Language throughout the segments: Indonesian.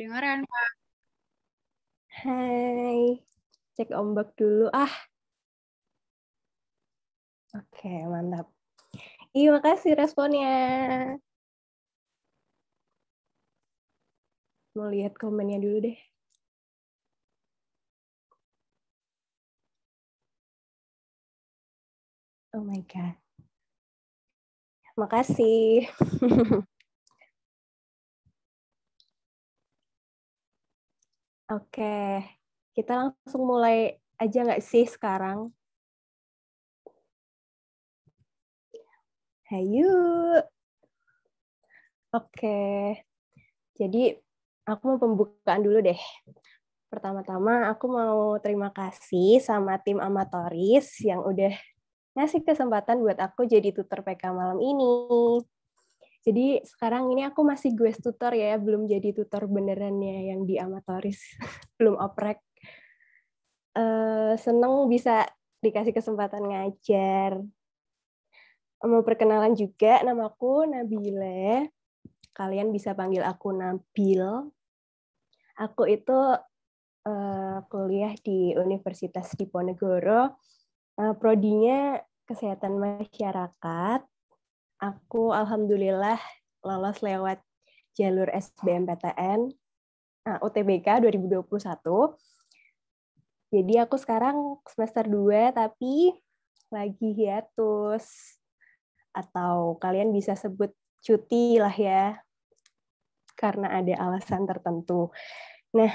Kedengaran, Kak. Hai. Cek ombak dulu, ah. Oke, mantap. Iya, makasih responnya. Mau lihat komennya dulu deh. Oh my God. Makasih. Oke, kita langsung mulai aja nggak sih sekarang? Hayu. Oke, jadi aku mau pembukaan dulu deh. Pertama-tama aku mau terima kasih sama tim amatoris yang udah ngasih kesempatan buat aku jadi tutor PK malam ini. Jadi sekarang ini aku masih gue tutor ya, belum jadi tutor benerannya yang di amatoris, belum oprek. Uh, seneng bisa dikasih kesempatan ngajar. Mau perkenalan juga, nama aku Nabila. Kalian bisa panggil aku Nabil. Aku itu uh, kuliah di Universitas Diponegoro. Uh, prodinya kesehatan masyarakat. Aku alhamdulillah lolos lewat jalur SBMPTN nah, UTBK 2021. Jadi aku sekarang semester 2 tapi lagi hiatus atau kalian bisa sebut cuti lah ya karena ada alasan tertentu. Nah,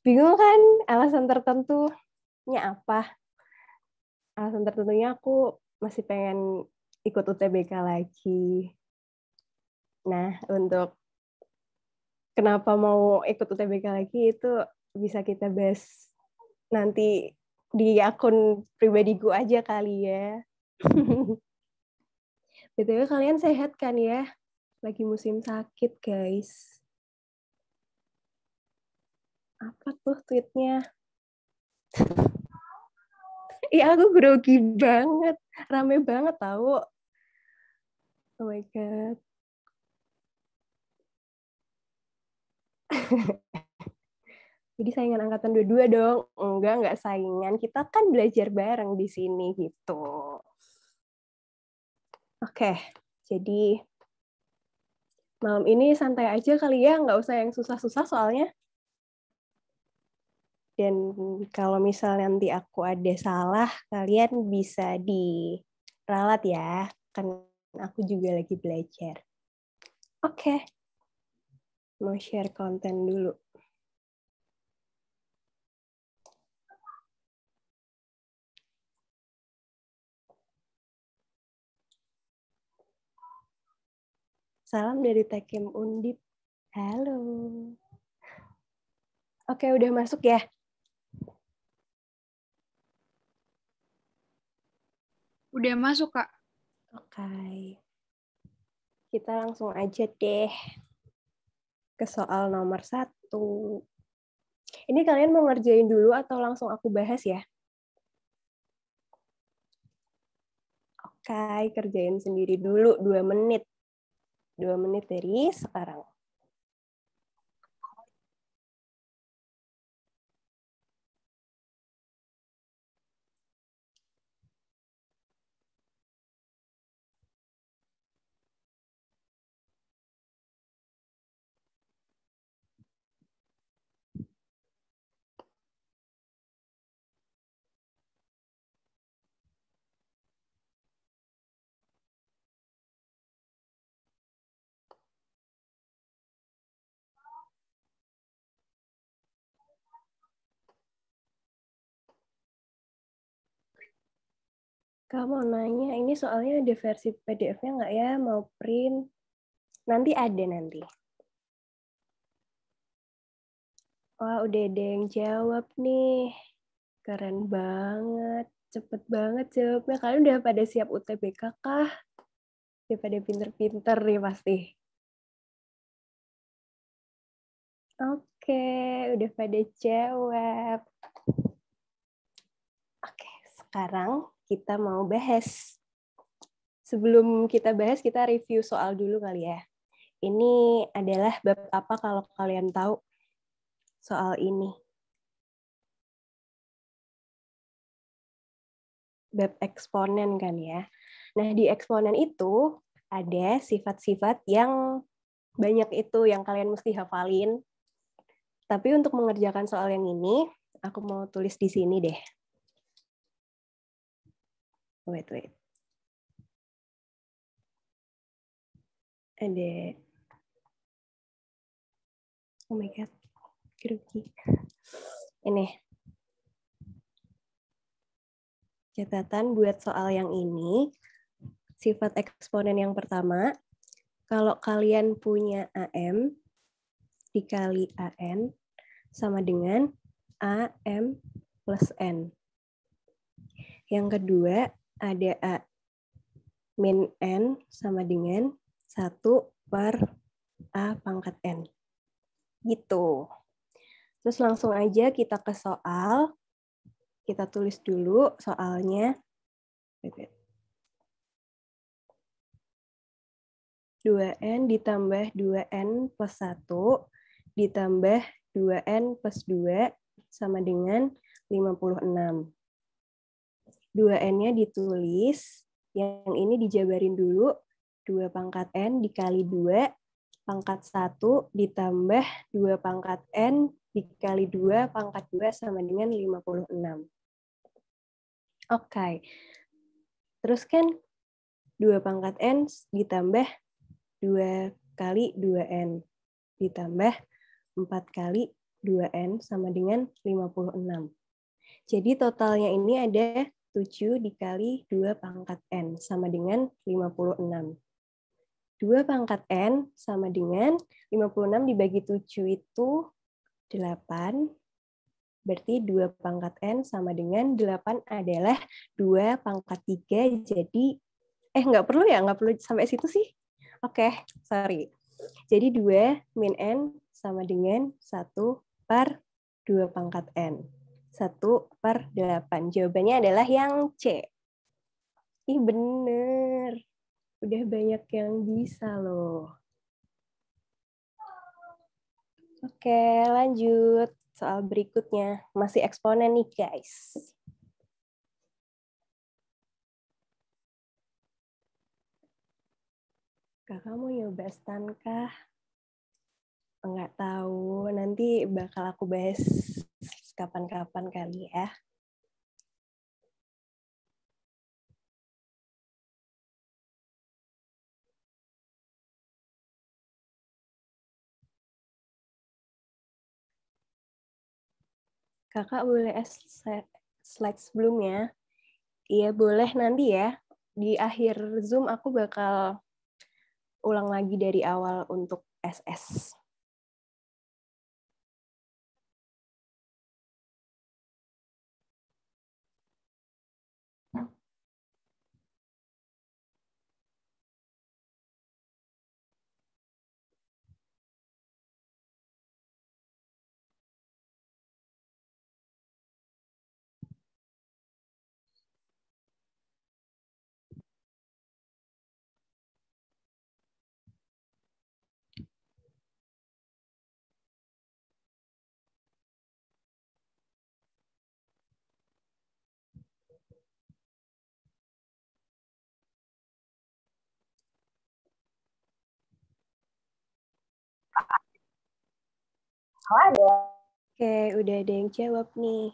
bingung kan alasan tertentunya apa? Alasan tertentunya aku masih pengen ikut UTBK lagi. Nah, untuk kenapa mau ikut UTBK lagi itu bisa kita bahas nanti di akun pribadi gue aja kali ya. BTW kalian sehat kan ya? Lagi musim sakit guys. Apa tuh tweetnya? Iya aku grogi banget, rame banget tau. Oh my god. Jadi saingan angkatan dua-dua dong. Enggak, enggak saingan. Kita kan belajar bareng di sini gitu. Oke, jadi malam ini santai aja kali ya, nggak usah yang susah-susah soalnya. Dan kalau misalnya nanti aku ada salah, kalian bisa diralat ya. Kan aku juga lagi belajar. Oke, okay. mau share konten dulu. Salam dari Tekim Undip. Halo. Oke, udah masuk ya? Udah masuk, Kak pakai. Kita langsung aja deh ke soal nomor satu. Ini kalian mau ngerjain dulu atau langsung aku bahas ya? Oke, kerjain sendiri dulu dua menit. dua menit dari sekarang. Kak mau nanya, ini soalnya ada versi PDF-nya nggak ya? Mau print? Nanti ada nanti. Wah, udah ada yang jawab nih. Keren banget. Cepet banget jawabnya. Kalian udah pada siap UTBK kah? Udah pada pinter-pinter nih pasti. Oke, udah pada jawab. Oke, sekarang kita mau bahas. Sebelum kita bahas, kita review soal dulu kali ya. Ini adalah bab apa kalau kalian tahu soal ini? Bab eksponen kan ya. Nah, di eksponen itu ada sifat-sifat yang banyak itu yang kalian mesti hafalin. Tapi untuk mengerjakan soal yang ini, aku mau tulis di sini deh wait wait ada oh my god grogi ini catatan buat soal yang ini sifat eksponen yang pertama kalau kalian punya AM dikali AN sama dengan AM plus N. Yang kedua, ada A min N sama dengan 1 per A pangkat N. Gitu. Terus langsung aja kita ke soal. Kita tulis dulu soalnya. 2N ditambah 2N plus 1 ditambah 2N plus 2 sama dengan 56. 2N-nya ditulis, yang ini dijabarin dulu, 2 pangkat N dikali 2, pangkat 1 ditambah 2 pangkat N dikali 2 pangkat 2 sama dengan 56. Oke, okay. terus kan 2 pangkat N ditambah 2 kali 2N ditambah 4 kali 2N sama dengan 56. Jadi totalnya ini ada 7 dikali 2 pangkat N sama dengan 56. 2 pangkat N sama dengan 56 dibagi 7 itu 8. Berarti 2 pangkat N sama dengan 8 adalah 2 pangkat 3. Jadi, eh nggak perlu ya? Nggak perlu sampai situ sih? Oke, okay, sorry. Jadi 2 min N sama dengan 1 per 2 pangkat N. 1 per 8. Jawabannya adalah yang C. Ih bener. Udah banyak yang bisa loh. Oke lanjut. Soal berikutnya. Masih eksponen nih guys. Kakak mau nyoba stand kah? Enggak tahu. Nanti bakal aku bahas kapan-kapan kali ya. Kakak boleh slide sebelumnya? Iya boleh nanti ya. Di akhir Zoom aku bakal ulang lagi dari awal untuk SS. Oke, udah ada yang jawab nih.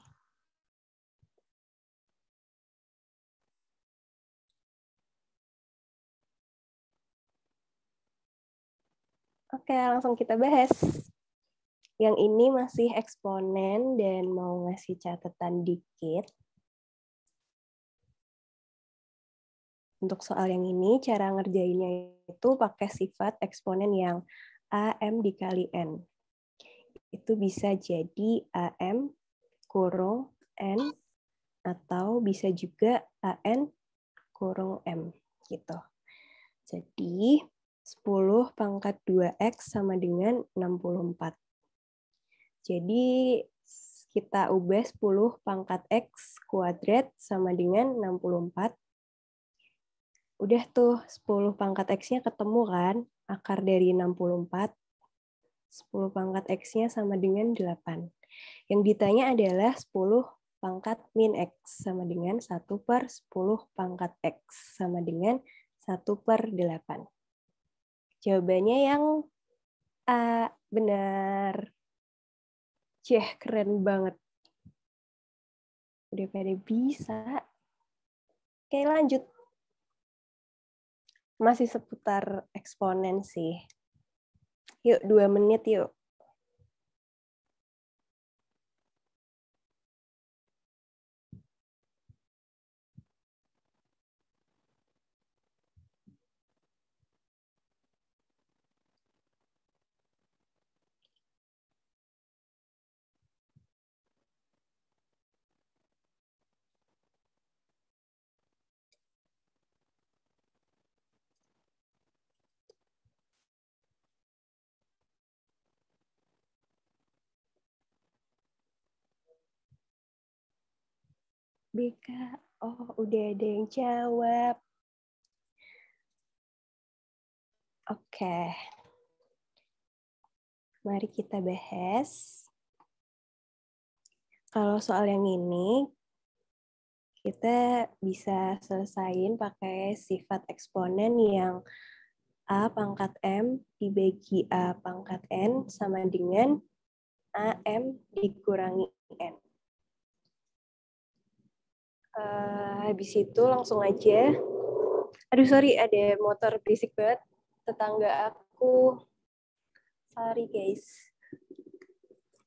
Oke, langsung kita bahas. Yang ini masih eksponen dan mau ngasih catatan dikit. Untuk soal yang ini, cara ngerjainnya itu pakai sifat eksponen yang AM dikali N itu bisa jadi am kurung n atau bisa juga an kurung m gitu. Jadi 10 pangkat 2x sama dengan 64. Jadi kita ubah 10 pangkat x kuadrat sama dengan 64. Udah tuh 10 pangkat x-nya ketemu kan? Akar dari 64 10 pangkat X-nya sama dengan 8. Yang ditanya adalah 10 pangkat min X sama dengan 1 per 10 pangkat X sama dengan 1 per 8. Jawabannya yang A, benar. Cih, keren banget. Udah pada bisa. Oke, lanjut. Masih seputar eksponen sih. Yuk, dua menit yuk. BK. Oh, udah ada yang jawab. Oke. Mari kita bahas. Kalau soal yang ini, kita bisa selesain pakai sifat eksponen yang A pangkat M dibagi A pangkat N sama dengan AM dikurangi N uh, habis itu langsung aja aduh sorry ada motor berisik banget tetangga aku sorry guys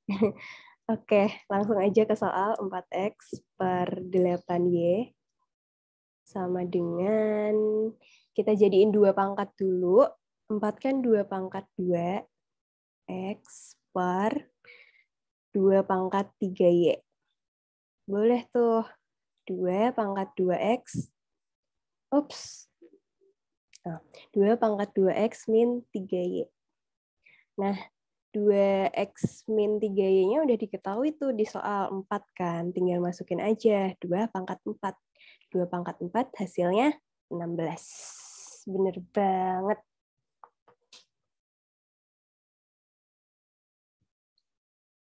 Oke, langsung aja ke soal 4X per 8Y sama dengan kita jadiin dua pangkat dulu. 4 kan 2 pangkat 2 X per 2 pangkat 3Y. Boleh tuh 2 pangkat 2X. Ups. Oh, nah, 2 pangkat 2X min 3Y. Nah, 2X min 3Y-nya udah diketahui tuh di soal 4 kan. Tinggal masukin aja 2 pangkat 4. 2 pangkat 4 hasilnya 16. Bener banget.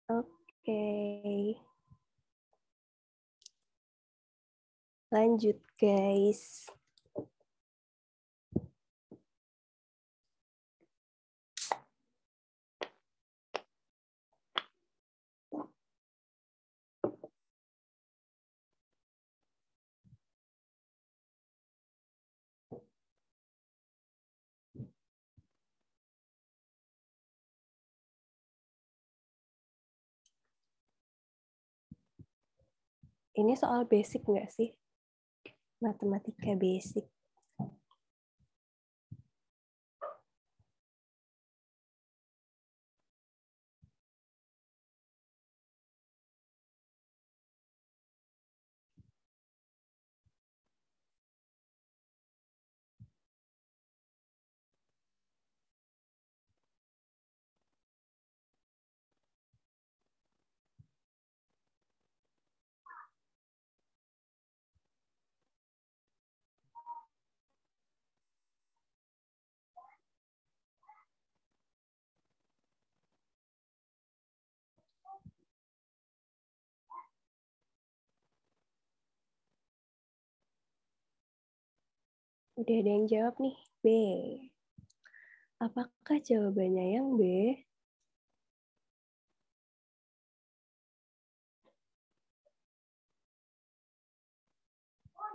Okay. Lanjut, guys. ini soal basic nggak sih? matematika basic Udah ada yang jawab nih, B. Apakah jawabannya yang B?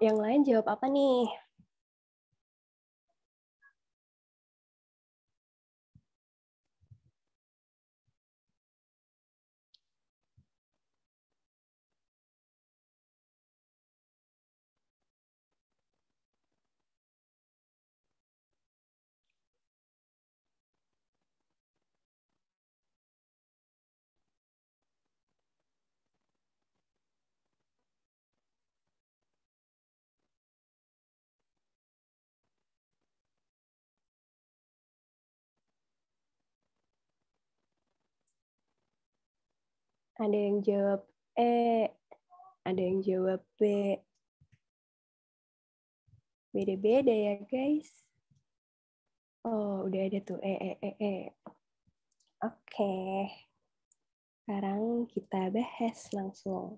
Yang lain jawab apa nih? Ada yang jawab E, ada yang jawab B. Beda-beda ya guys. Oh, udah ada tuh E, E, E, E. Oke. Sekarang kita bahas langsung.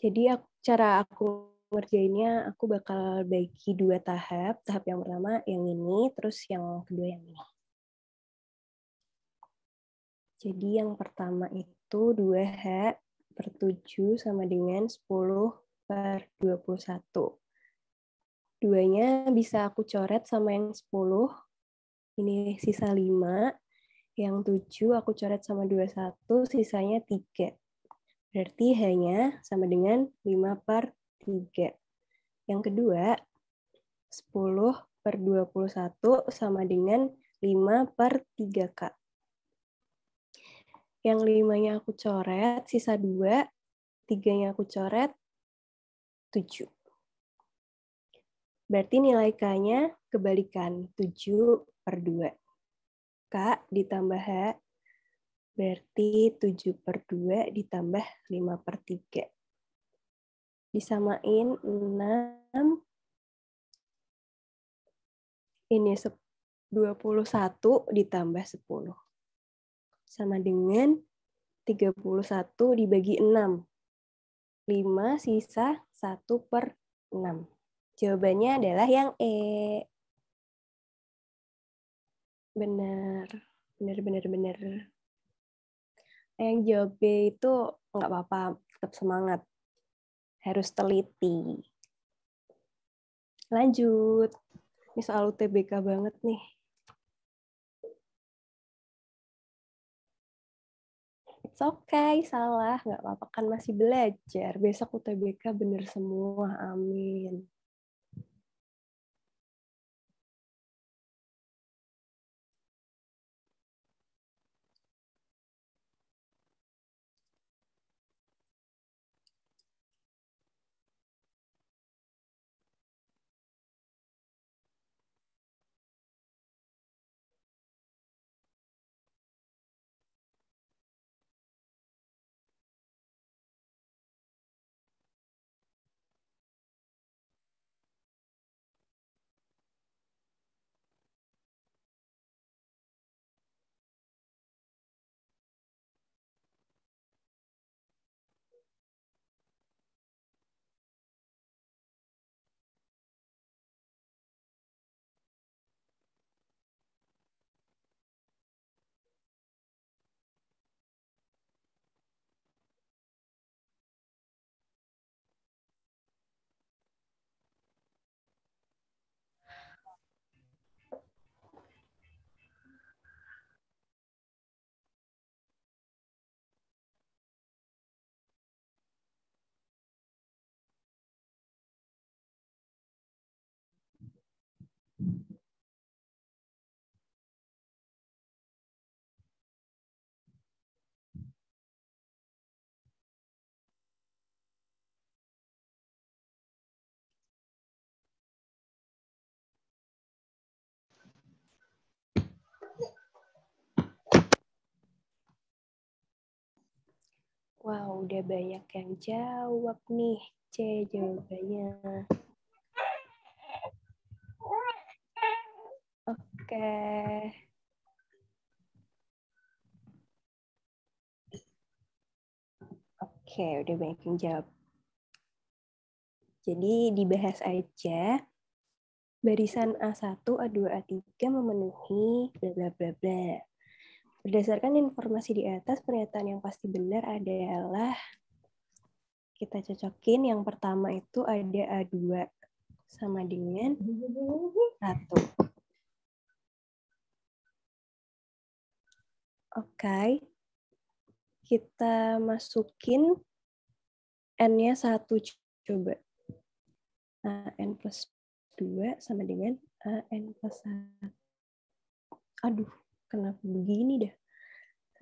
Jadi aku, cara aku ngerjainnya aku bakal bagi dua tahap. Tahap yang pertama yang ini, terus yang kedua yang ini. Jadi yang pertama itu 2H per 7 sama dengan 10 per 21. Duanya bisa aku coret sama yang 10. Ini sisa 5. Yang 7 aku coret sama 21, sisanya 3. Berarti hanya sama dengan 5 per 3. Yang kedua, 10 per 21 sama dengan 5 per 3K yang limanya aku coret, sisa dua, tiganya aku coret, tujuh. Berarti nilai K-nya kebalikan, tujuh per dua. K ditambah H, berarti tujuh per dua ditambah lima per 3. Disamain enam. ini dua puluh satu ditambah sepuluh sama dengan 31 dibagi 6. 5 sisa 1 per 6. Jawabannya adalah yang E. Benar, benar, benar, benar. Yang jawab B itu nggak apa-apa, tetap semangat. Harus teliti. Lanjut. Ini soal UTBK banget nih. it's okay, salah, nggak apa-apa kan masih belajar. Besok UTBK bener semua, amin. Wow, udah banyak yang jawab nih C jawabannya. okay. Oke, okay, udah banyak yang jawab. Jadi dibahas aja barisan A1, A2, A3 memenuhi bla bla bla bla. Berdasarkan informasi di atas, pernyataan yang pasti benar adalah kita cocokin yang pertama itu ada A2 sama dengan 1. Oke. Okay. Kita masukin N-nya 1 coba. A nah, N plus 2 sama dengan A eh, N plus 1. Aduh, kenapa begini dah?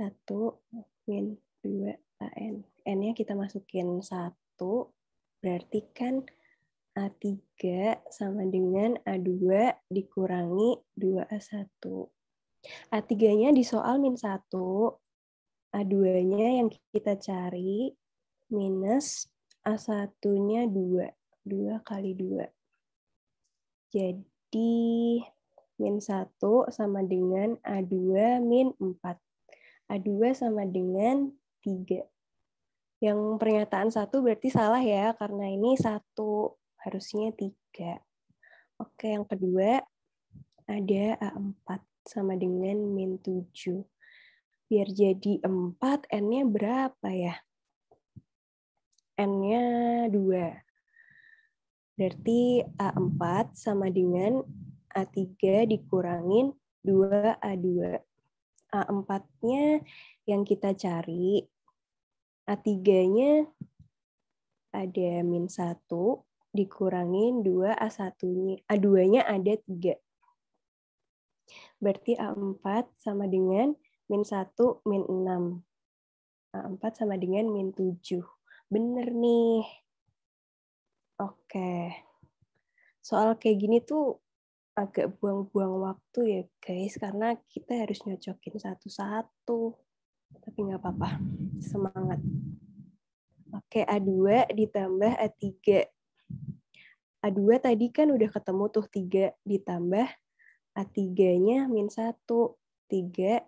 1 min 2 A eh, n. N-nya kita masukin 1, berarti kan A3 sama dengan A2 dikurangi 2A1. A3-nya di soal min 1, A2-nya yang kita cari minus A1-nya 2. 2 kali 2. Jadi min 1 sama dengan A2 min 4. A2 sama dengan 3. Yang pernyataan 1 berarti salah ya, karena ini 1 harusnya 3. Oke, yang kedua ada A4 sama dengan min 7. Biar jadi 4, N-nya berapa ya? N-nya 2. Berarti A4 sama dengan A3 dikurangin 2A2. A4-nya yang kita cari, A3-nya ada min 1, dikurangin 2 A1-nya, A2-nya ada 3. Berarti A4 sama dengan min 1, min 6. A4 sama dengan min 7. Bener nih. Oke. Soal kayak gini tuh agak buang-buang waktu ya guys, karena kita harus nyocokin satu-satu. Tapi nggak apa-apa, semangat. Oke, A2 ditambah A3. A2 tadi kan udah ketemu tuh 3 ditambah A3-nya min 1. 3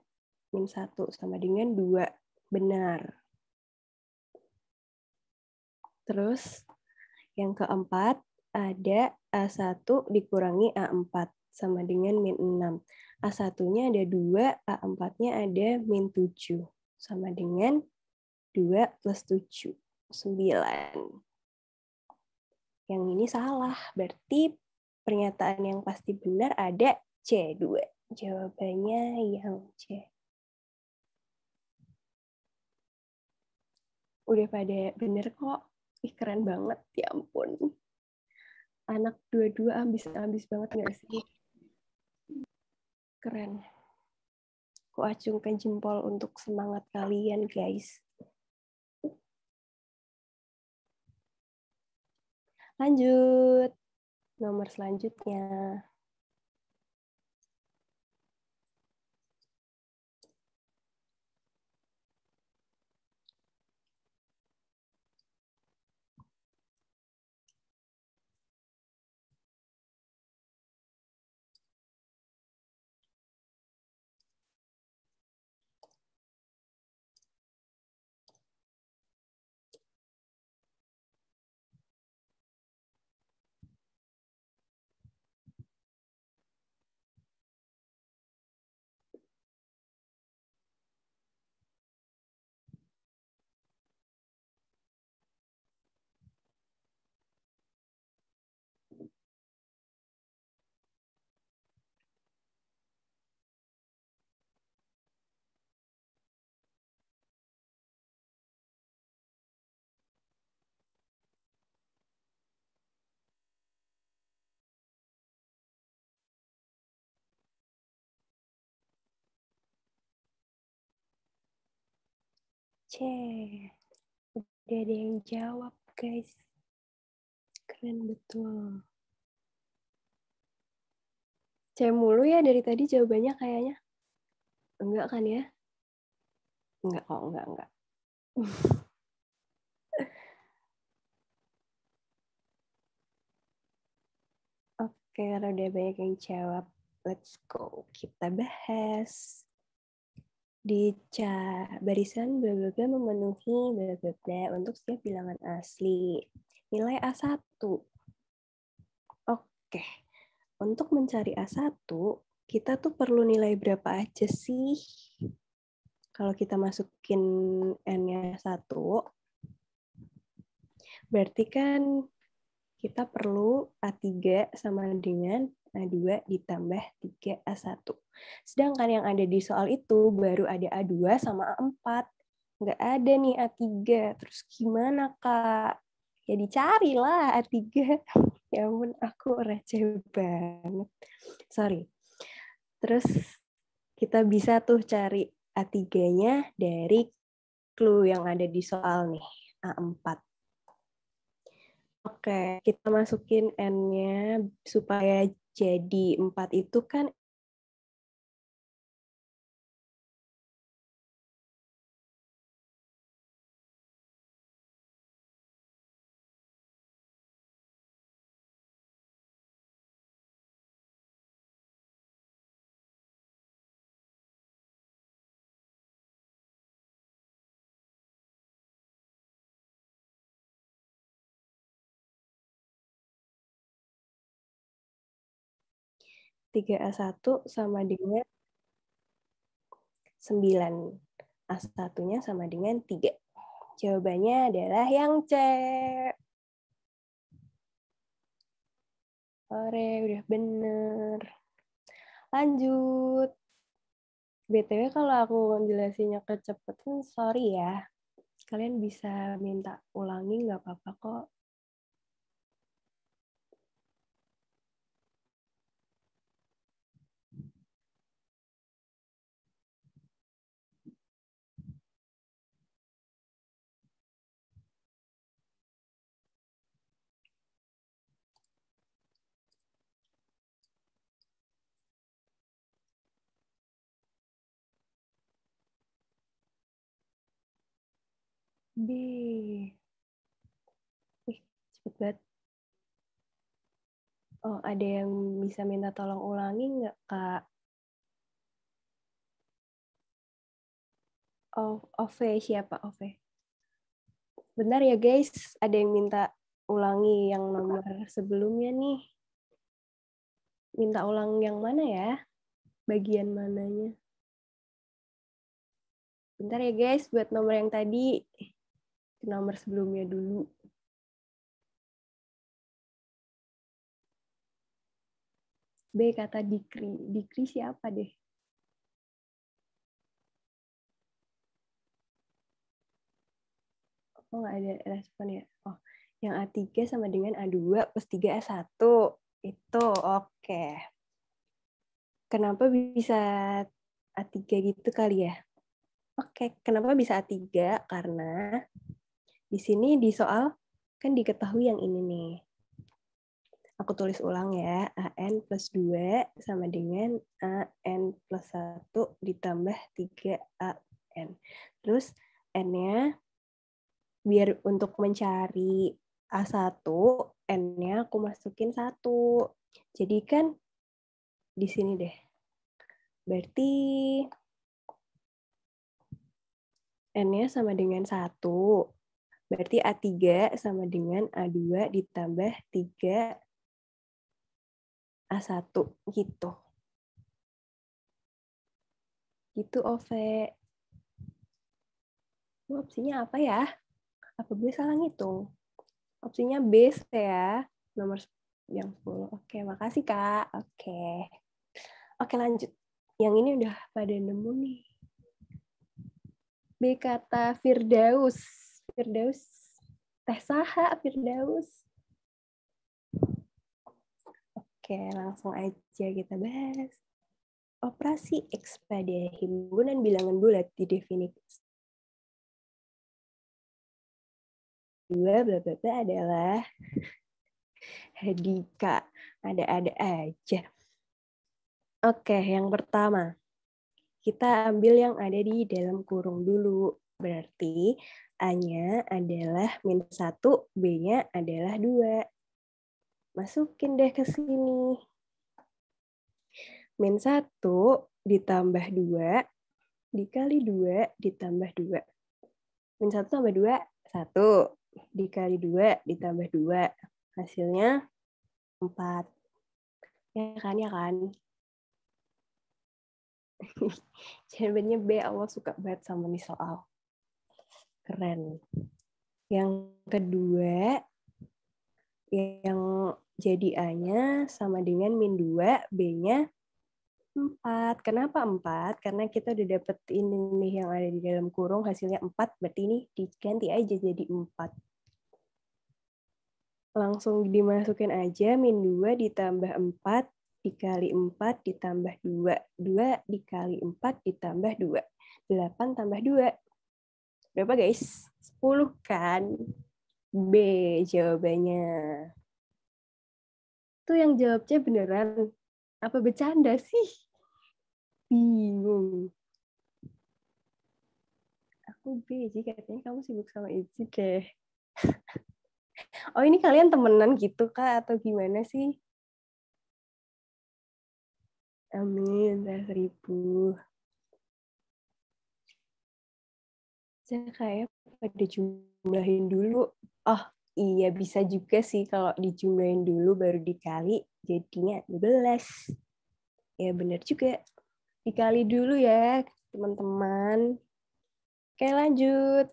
min 1 sama dengan 2. Benar. Terus yang keempat ada A1 dikurangi A4 sama dengan min 6. A1-nya ada 2, A4-nya ada min 7 sama dengan 2 plus 7, 9. Yang ini salah, berarti pernyataan yang pasti benar ada C2. Jawabannya yang C. Udah pada bener kok. Ih, keren banget. Ya ampun. Anak dua-dua ambis-ambis banget gak sih? Keren. acungkan jempol untuk semangat kalian, guys. Lanjut. Nomor selanjutnya. Aceh. udah ada yang jawab guys. Keren betul. Aceh mulu ya dari tadi jawabannya kayaknya. Enggak kan ya? Enggak kok, enggak, enggak. Oke, okay, udah banyak yang jawab, let's go. Kita bahas di ca barisan bla bla bla memenuhi bla bla bla untuk setiap bilangan asli. Nilai A1. Oke. Untuk mencari A1, kita tuh perlu nilai berapa aja sih? Kalau kita masukin N-nya 1, berarti kan kita perlu A3 sama dengan Eh, A2 ditambah 3A1. Sedangkan yang ada di soal itu baru ada A2 sama A4. Nggak ada nih A3. Terus gimana, Kak? Ya dicarilah A3. ya ampun, aku receh banget. Sorry. Terus kita bisa tuh cari A3-nya dari clue yang ada di soal nih, A4. Oke, kita masukin N-nya supaya jadi empat itu kan 3A1 sama dengan 9. A1-nya sama dengan 3. Jawabannya adalah yang C. Ore, udah bener. Lanjut. BTW kalau aku jelasinnya kecepatan, sorry ya. Kalian bisa minta ulangi, nggak apa-apa kok. B. Ih, cepet banget. Oh, ada yang bisa minta tolong ulangi nggak, Kak? Oh, Ove siapa? Ove? Benar ya, guys. Ada yang minta ulangi yang nomor sebelumnya nih. Minta ulang yang mana ya? Bagian mananya? Bentar ya guys, buat nomor yang tadi ke nomor sebelumnya dulu. B kata Dikri. Dikri siapa deh? Oh, nggak ada respon ya? Oh, yang A3 sama dengan A2 plus 3 S1. Itu, oke. Okay. Kenapa bisa A3 gitu kali ya? Oke, okay. kenapa bisa A3? Karena di sini di soal kan diketahui yang ini nih. Aku tulis ulang ya, AN plus 2 sama dengan AN plus 1 ditambah 3AN. Terus N-nya, biar untuk mencari A1, N-nya aku masukin 1. Jadi kan di sini deh. Berarti N-nya sama dengan 1. Berarti A3 sama dengan A2 ditambah 3 A1 gitu. Gitu OV. Ini opsinya apa ya? Apa gue salah ngitung? Opsinya B ya, nomor yang 10. Oke, makasih Kak. Oke. Oke, lanjut. Yang ini udah pada nemu nih. B kata Firdaus. Firdaus teh saha Firdaus oke langsung aja kita bahas operasi ekspadia himpunan bilangan bulat di didefinisikan dua bapak bla adalah Hadika ada-ada aja. Oke, yang pertama kita ambil yang ada di dalam kurung dulu. Berarti A-nya adalah min 1, B-nya adalah 2. Masukin deh ke sini. Min 1 ditambah 2 dikali 2 ditambah 2. Min 1 tambah 2, 1. Dikali 2 ditambah 2. Hasilnya 4. Ya kan, ya kan? Jawabannya B, Allah suka banget sama nih soal keren. Yang kedua, yang jadi A-nya sama dengan min 2, B-nya 4. Kenapa 4? Karena kita udah dapet ini nih yang ada di dalam kurung, hasilnya 4, berarti ini diganti aja jadi 4. Langsung dimasukin aja, min 2 ditambah 4, dikali 4 ditambah 2. 2 dikali 4 ditambah 2. 8 tambah 2, berapa guys? 10 kan? B jawabannya. Tuh yang jawabnya beneran. Apa bercanda sih? Bingung. Aku B, sih Katanya kamu sibuk sama Izzy deh. oh ini kalian temenan gitu kak atau gimana sih? Amin, 100 ribu. saya kayak pada jumlahin dulu oh iya bisa juga sih kalau dijumlahin dulu baru dikali jadinya 12 ya benar juga dikali dulu ya teman-teman oke lanjut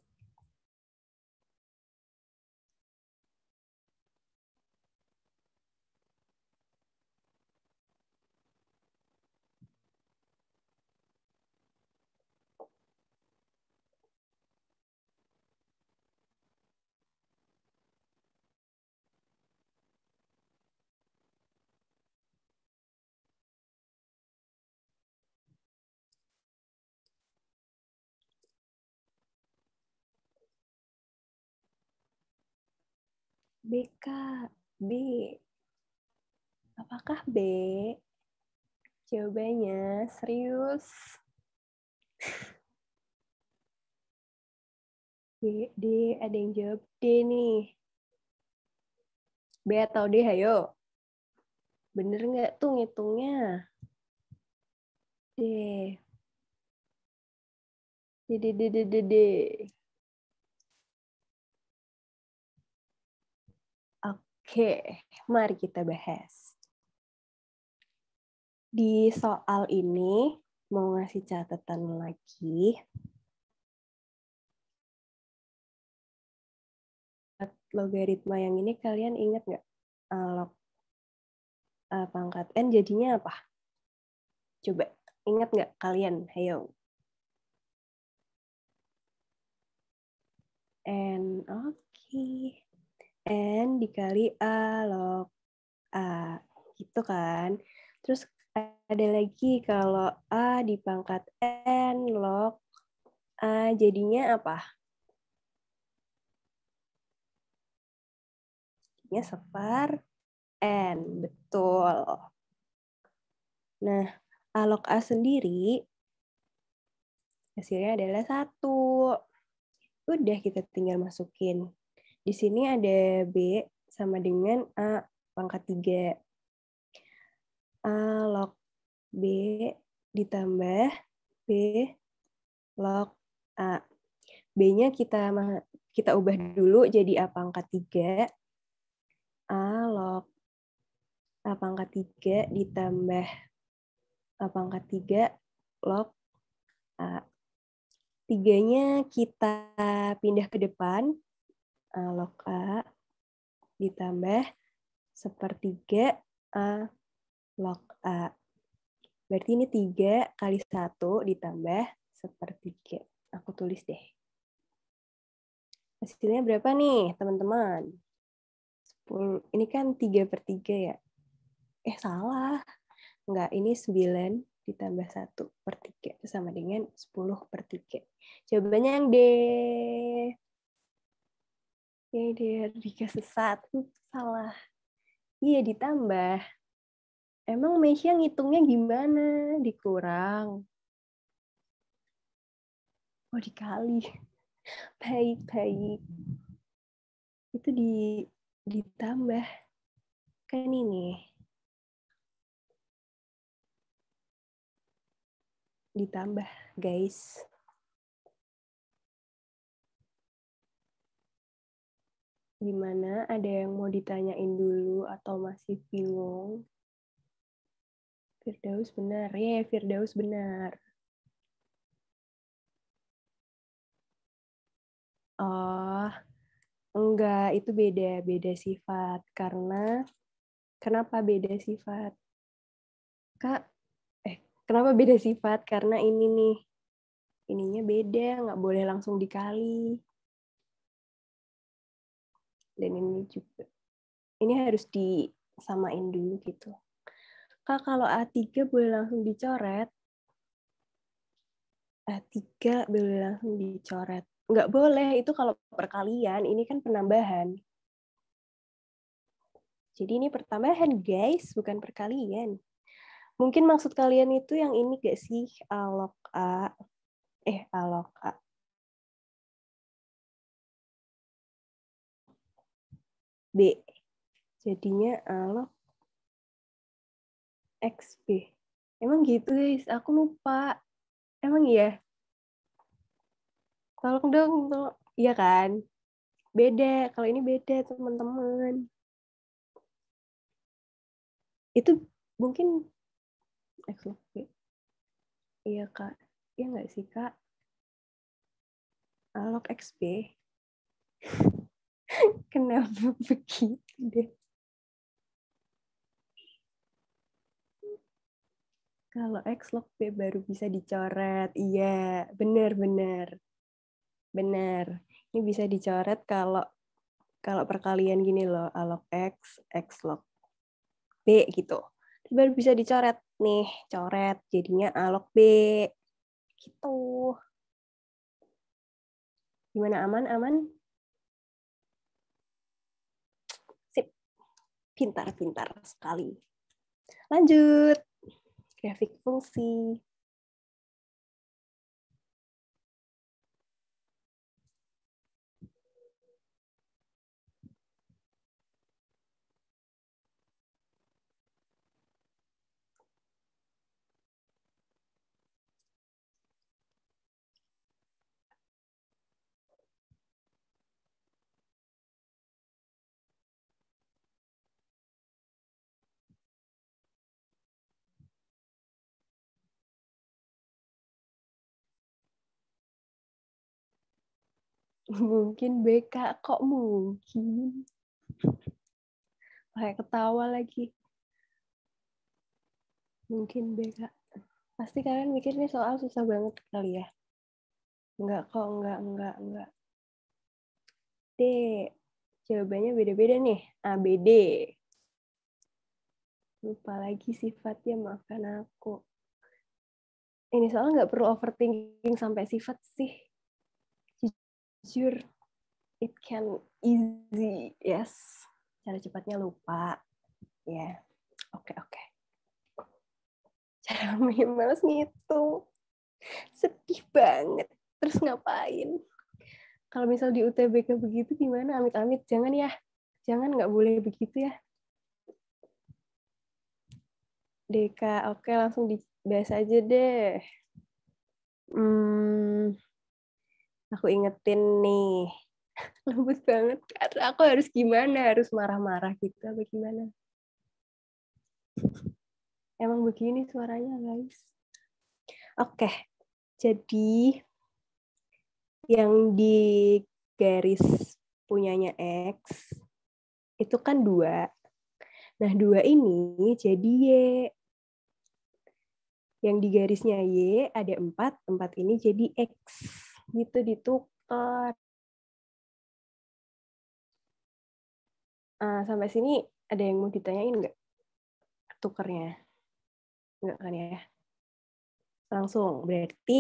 BK B apakah B jawabannya serius D, D ada yang jawab D nih B atau D hayo bener nggak tuh ngitungnya D D D D D D, D. Oke, mari kita bahas. Di soal ini, mau ngasih catatan lagi. Logaritma yang ini kalian ingat nggak? Eh, log eh, pangkat N jadinya apa? Coba ingat nggak kalian? Hayo. N, oke. Okay. N dikali A log A. Gitu kan. Terus ada lagi kalau A dipangkat N log A jadinya apa? Jadinya separ N, betul. Nah, A log A sendiri hasilnya adalah satu. Udah kita tinggal masukin di sini ada B sama dengan A pangkat 3. A log B ditambah B log A. B-nya kita kita ubah dulu jadi A pangkat 3. A log A pangkat 3 ditambah A pangkat 3 log A. Tiganya kita pindah ke depan, uh, eh, A ditambah sepertiga A eh, log A. Berarti ini 3 kali 1 ditambah sepertiga. Aku tulis deh. Hasilnya berapa nih, teman-teman? Ini kan 3 per 3 ya? Eh, salah. Enggak, ini 9 ditambah 1 per 3. Sama dengan 10 per 3. Jawabannya yang D ya dia Rika sesat hm, salah iya ditambah emang Mesya ngitungnya gimana dikurang oh dikali baik baik itu di ditambah kan ini ditambah guys Gimana? Ada yang mau ditanyain dulu atau masih bingung? Firdaus benar. Ya, yeah, Firdaus benar. Oh, enggak, itu beda, beda sifat. Karena kenapa beda sifat? Kak, eh, kenapa beda sifat? Karena ini nih, ininya beda, nggak boleh langsung dikali dan ini juga ini harus disamain dulu gitu kak kalau A3 boleh langsung dicoret A3 boleh langsung dicoret nggak boleh itu kalau perkalian ini kan penambahan jadi ini pertambahan guys bukan perkalian mungkin maksud kalian itu yang ini gak sih alok A eh alok A B. Jadinya alok eh, B. Emang gitu guys, aku lupa. Emang iya? Tolong dong, tolong. Iya kan? Beda, kalau ini beda teman-teman. Itu mungkin XB. Iya kak, iya nggak sih kak? Alok B. kenapa begitu deh kalau X log B baru bisa dicoret. Iya, bener bener bener Ini bisa dicoret kalau kalau perkalian gini loh, A log X, X log B gitu. Baru bisa dicoret nih, coret jadinya A log B. Gitu. Gimana aman? Aman? pintar-pintar sekali. Lanjut, grafik fungsi. mungkin BK kok mungkin kayak ketawa lagi mungkin BK pasti kalian mikir nih soal susah banget kali ya enggak kok enggak enggak enggak D jawabannya beda-beda nih ABD lupa lagi sifatnya maafkan aku ini soal nggak perlu overthinking sampai sifat sih jujur it can easy yes cara cepatnya lupa ya yeah. oke okay, oke okay. cara males ngitung sedih banget terus ngapain kalau misal di UTBK begitu gimana amit-amit jangan ya jangan nggak boleh begitu ya DK oke okay, langsung dibahas aja deh hmm aku ingetin nih lembut banget karena aku harus gimana harus marah-marah gitu apa gimana emang begini suaranya guys oke jadi yang di garis punyanya X itu kan dua nah dua ini jadi Y yang di garisnya Y ada empat empat ini jadi X gitu ditukar. Uh, sampai sini ada yang mau ditanyain nggak tukernya? Nggak kan ya? Langsung, berarti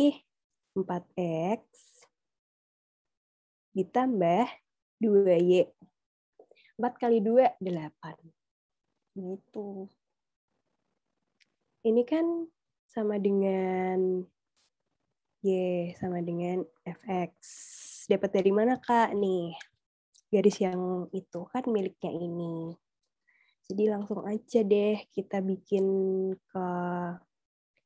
4X ditambah 2Y. 4 kali 2, 8. Gitu. Ini kan sama dengan Y sama dengan fx. Dapat dari mana, Kak? Nih, garis yang itu kan miliknya ini. Jadi langsung aja deh kita bikin ke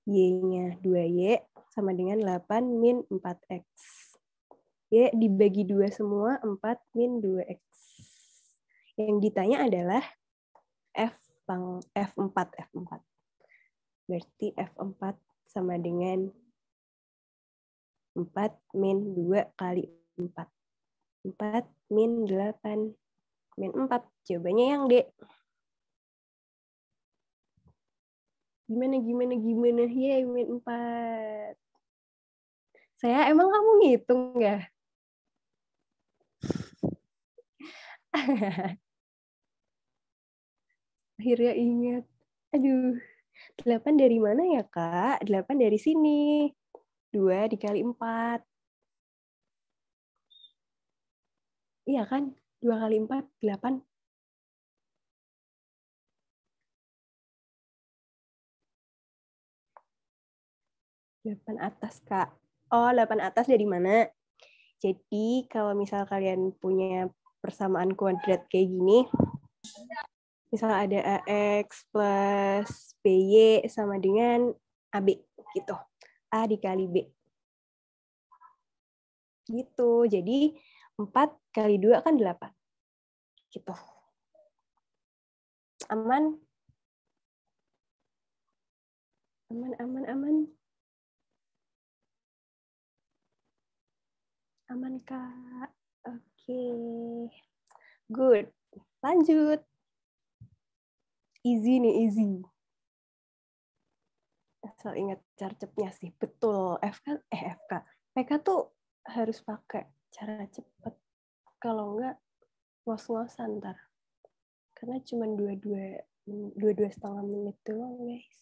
Y-nya 2Y sama dengan 8 min 4X. Y dibagi 2 semua, 4 min 2X. Yang ditanya adalah F F4, F4. Berarti F4 sama dengan 4 min 2 kali 4. 4 min 8 min 4. Jawabannya yang D. Gimana, gimana, gimana? Yeay, min 4. Saya, emang kamu ngitung ya? Akhirnya ingat. Aduh, 8 dari mana ya, Kak? 8 dari sini. 2 dikali 4. Iya kan? 2 kali 4, 8. Delapan atas, Kak. Oh, delapan atas dari mana? Jadi, kalau misal kalian punya persamaan kuadrat kayak gini, misal ada AX plus BY sama dengan AB, gitu. A dikali B. Gitu. Jadi 4 kali 2 kan 8. Gitu. Aman? Aman, aman, aman. Aman, Kak. Oke. Okay. Good. Lanjut. Easy nih, easy asal ingat carcepnya sih. Betul. FK eh FK. PK tuh harus pakai cara cepat. Kalau enggak ngos-ngosan ntar. Karena cuma dua-dua dua-dua setengah menit doang, guys.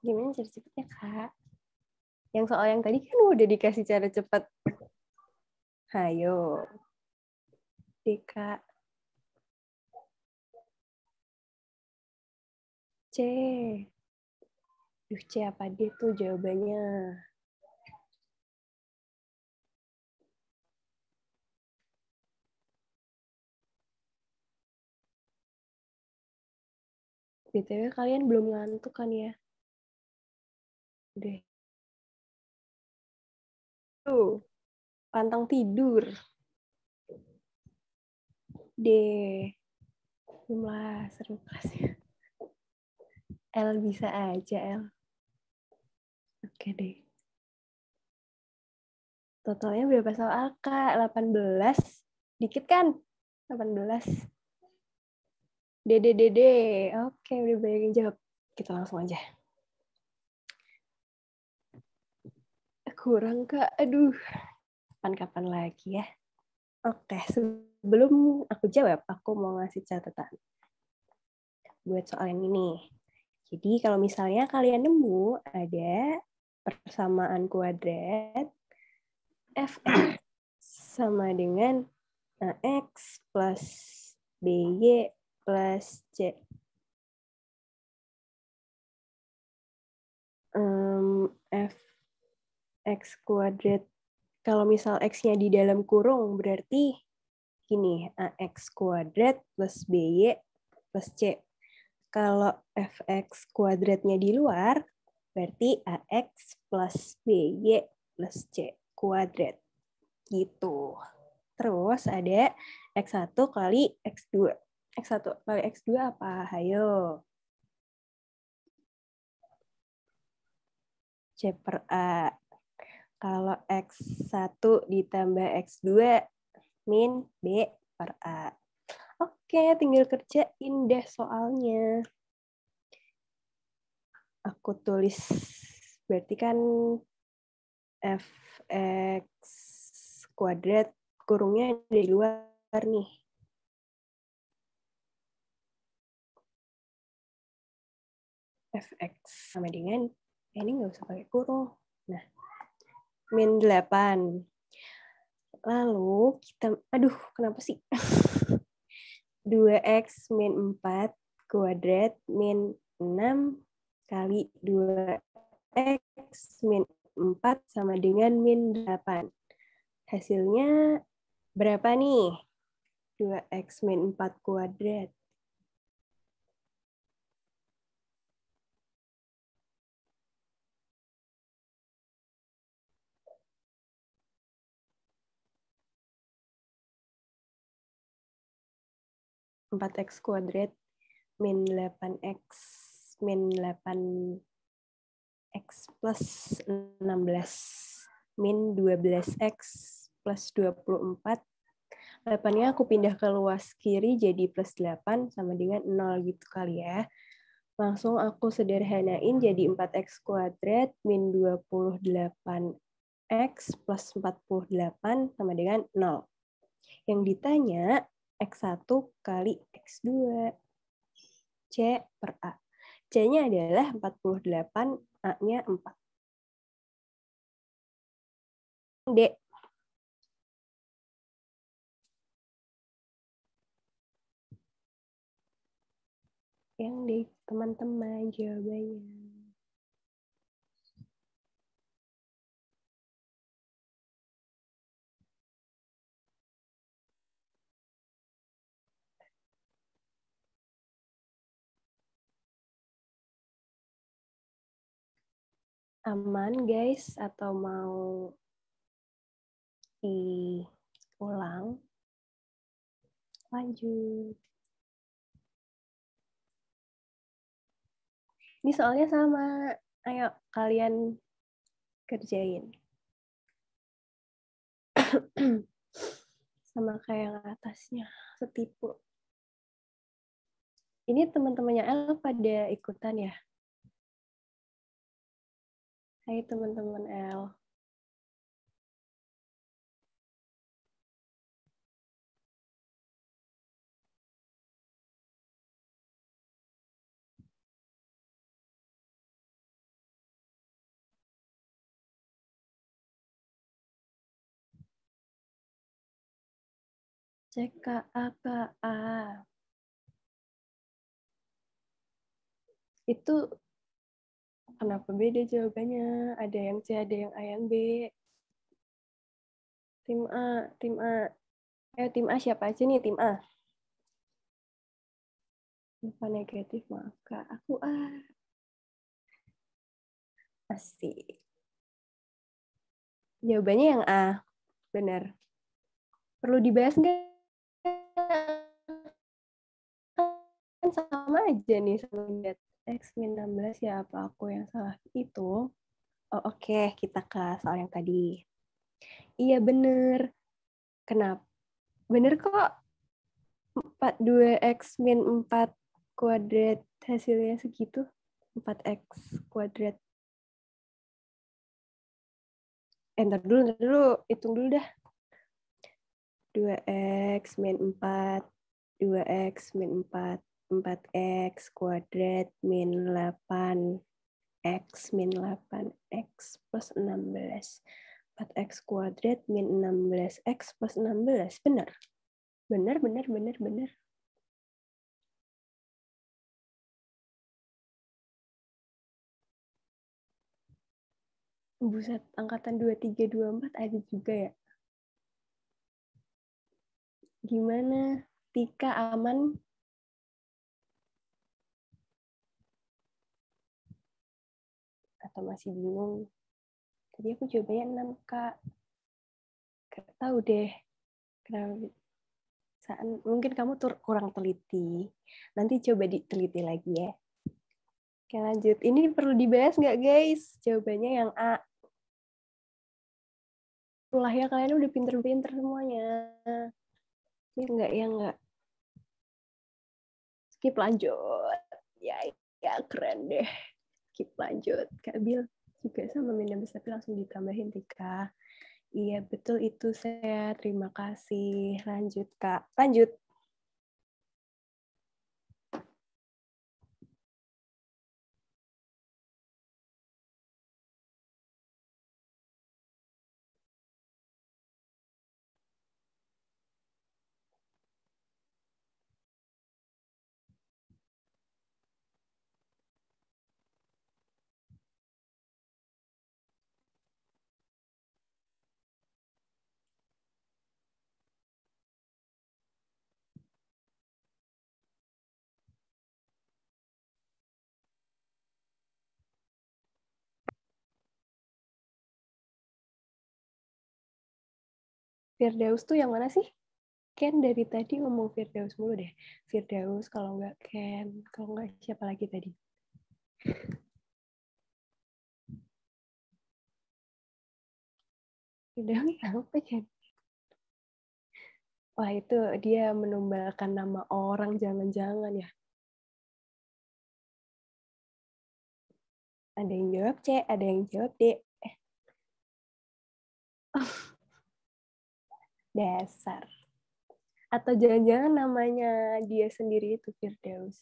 Gimana cara cepatnya, Kak? Yang soal yang tadi kan udah dikasih cara cepat. Hayo. Deka. C. Duh, C apa dia tuh jawabannya? BTW kalian belum ngantuk kan ya? Udah. Tuh, pantang tidur. D. Jumlah seru kelasnya. El bisa aja El. Oke deh. Totalnya berapa soal Kak? 18. Dikit kan? 18. DDDD. Oke, udah banyak yang jawab. Kita langsung aja. Kurang Kak. Aduh. Kapan-kapan lagi ya. Oke, sebelum aku jawab, aku mau ngasih catatan buat soal yang ini. Jadi kalau misalnya kalian nemu ada persamaan kuadrat fx sama dengan ax plus by plus c. Um, f x kuadrat kalau misal x-nya di dalam kurung berarti gini ax kuadrat plus by plus c kalau fx kuadratnya di luar, berarti ax plus by plus c kuadrat. Gitu. Terus ada x1 kali x2. x1 kali x2 apa? Hayo. C per A. Kalau X1 ditambah X2, min B per A kayaknya tinggal kerjain deh soalnya. Aku tulis, berarti kan fx kuadrat kurungnya di luar nih. fx sama dengan, eh, ini nggak usah pakai kurung. Nah, min 8. Lalu kita, aduh kenapa sih? 2x min 4 kuadrat min 6 kali 2x min 4 sama dengan min 8. Hasilnya berapa nih? 2x min 4 kuadrat. 4x kuadrat min 8x min 8x plus 16 min 12x plus 24. 8-nya aku pindah ke luas kiri jadi plus 8 sama dengan 0 gitu kali ya. Langsung aku sederhanain jadi 4x kuadrat min 28x plus 48 sama dengan 0. Yang ditanya X1 kali X2. C per A. C-nya adalah 48, A-nya 4. D. Yang D, teman-teman, jawabannya. aman guys atau mau diulang? Lanjut. Ini soalnya sama. Ayo kalian kerjain. sama kayak yang atasnya, setipu. Ini teman-temannya El pada ikutan ya? Hai teman-teman L, El. a Itu Kenapa beda jawabannya? Ada yang C, ada yang A, yang B. Tim A, tim A. Eh, tim A siapa aja nih tim A? Lupa negatif, maka aku A. Asik. Jawabannya yang A. Benar. Perlu dibahas nggak? Kan sama aja nih sama X min 16 ya apa aku yang salah itu? Oh, Oke, okay. kita ke soal yang tadi. Iya bener. Kenapa? Bener kok 42 x min 4 kuadrat hasilnya segitu. 4X kuadrat. Enter eh, dulu, enter dulu. Hitung dulu dah. 2X min 4, 2X min 4, 4x kuadrat min 8 x min 8x plus 16. 4x kuadrat min 16x plus 16. Benar. Benar, benar, benar, benar. Buset, angkatan 2324 ada juga ya. Gimana? Tika aman? atau masih bingung tadi aku cobanya 6 kak gak tahu deh kenapa saat, mungkin kamu tur, kurang teliti nanti coba diteliti lagi ya oke lanjut ini perlu dibahas nggak guys jawabannya yang A lah ya kalian udah pinter-pinter semuanya ini ya, enggak ya enggak skip lanjut ya ya keren deh skip lanjut Kak Bil juga sama minum tapi langsung ditambahin Tika iya betul itu saya terima kasih lanjut Kak lanjut Firdaus tuh yang mana sih? Ken dari tadi ngomong Firdaus mulu deh. Firdaus kalau nggak Ken, kalau nggak siapa lagi tadi? Firdaus apa Ken? Wah itu dia menumbalkan nama orang jangan-jangan ya. Ada yang jawab C, ada yang jawab D. Oh. Eh. Dasar. Atau jangan-jangan namanya dia sendiri itu Firdaus.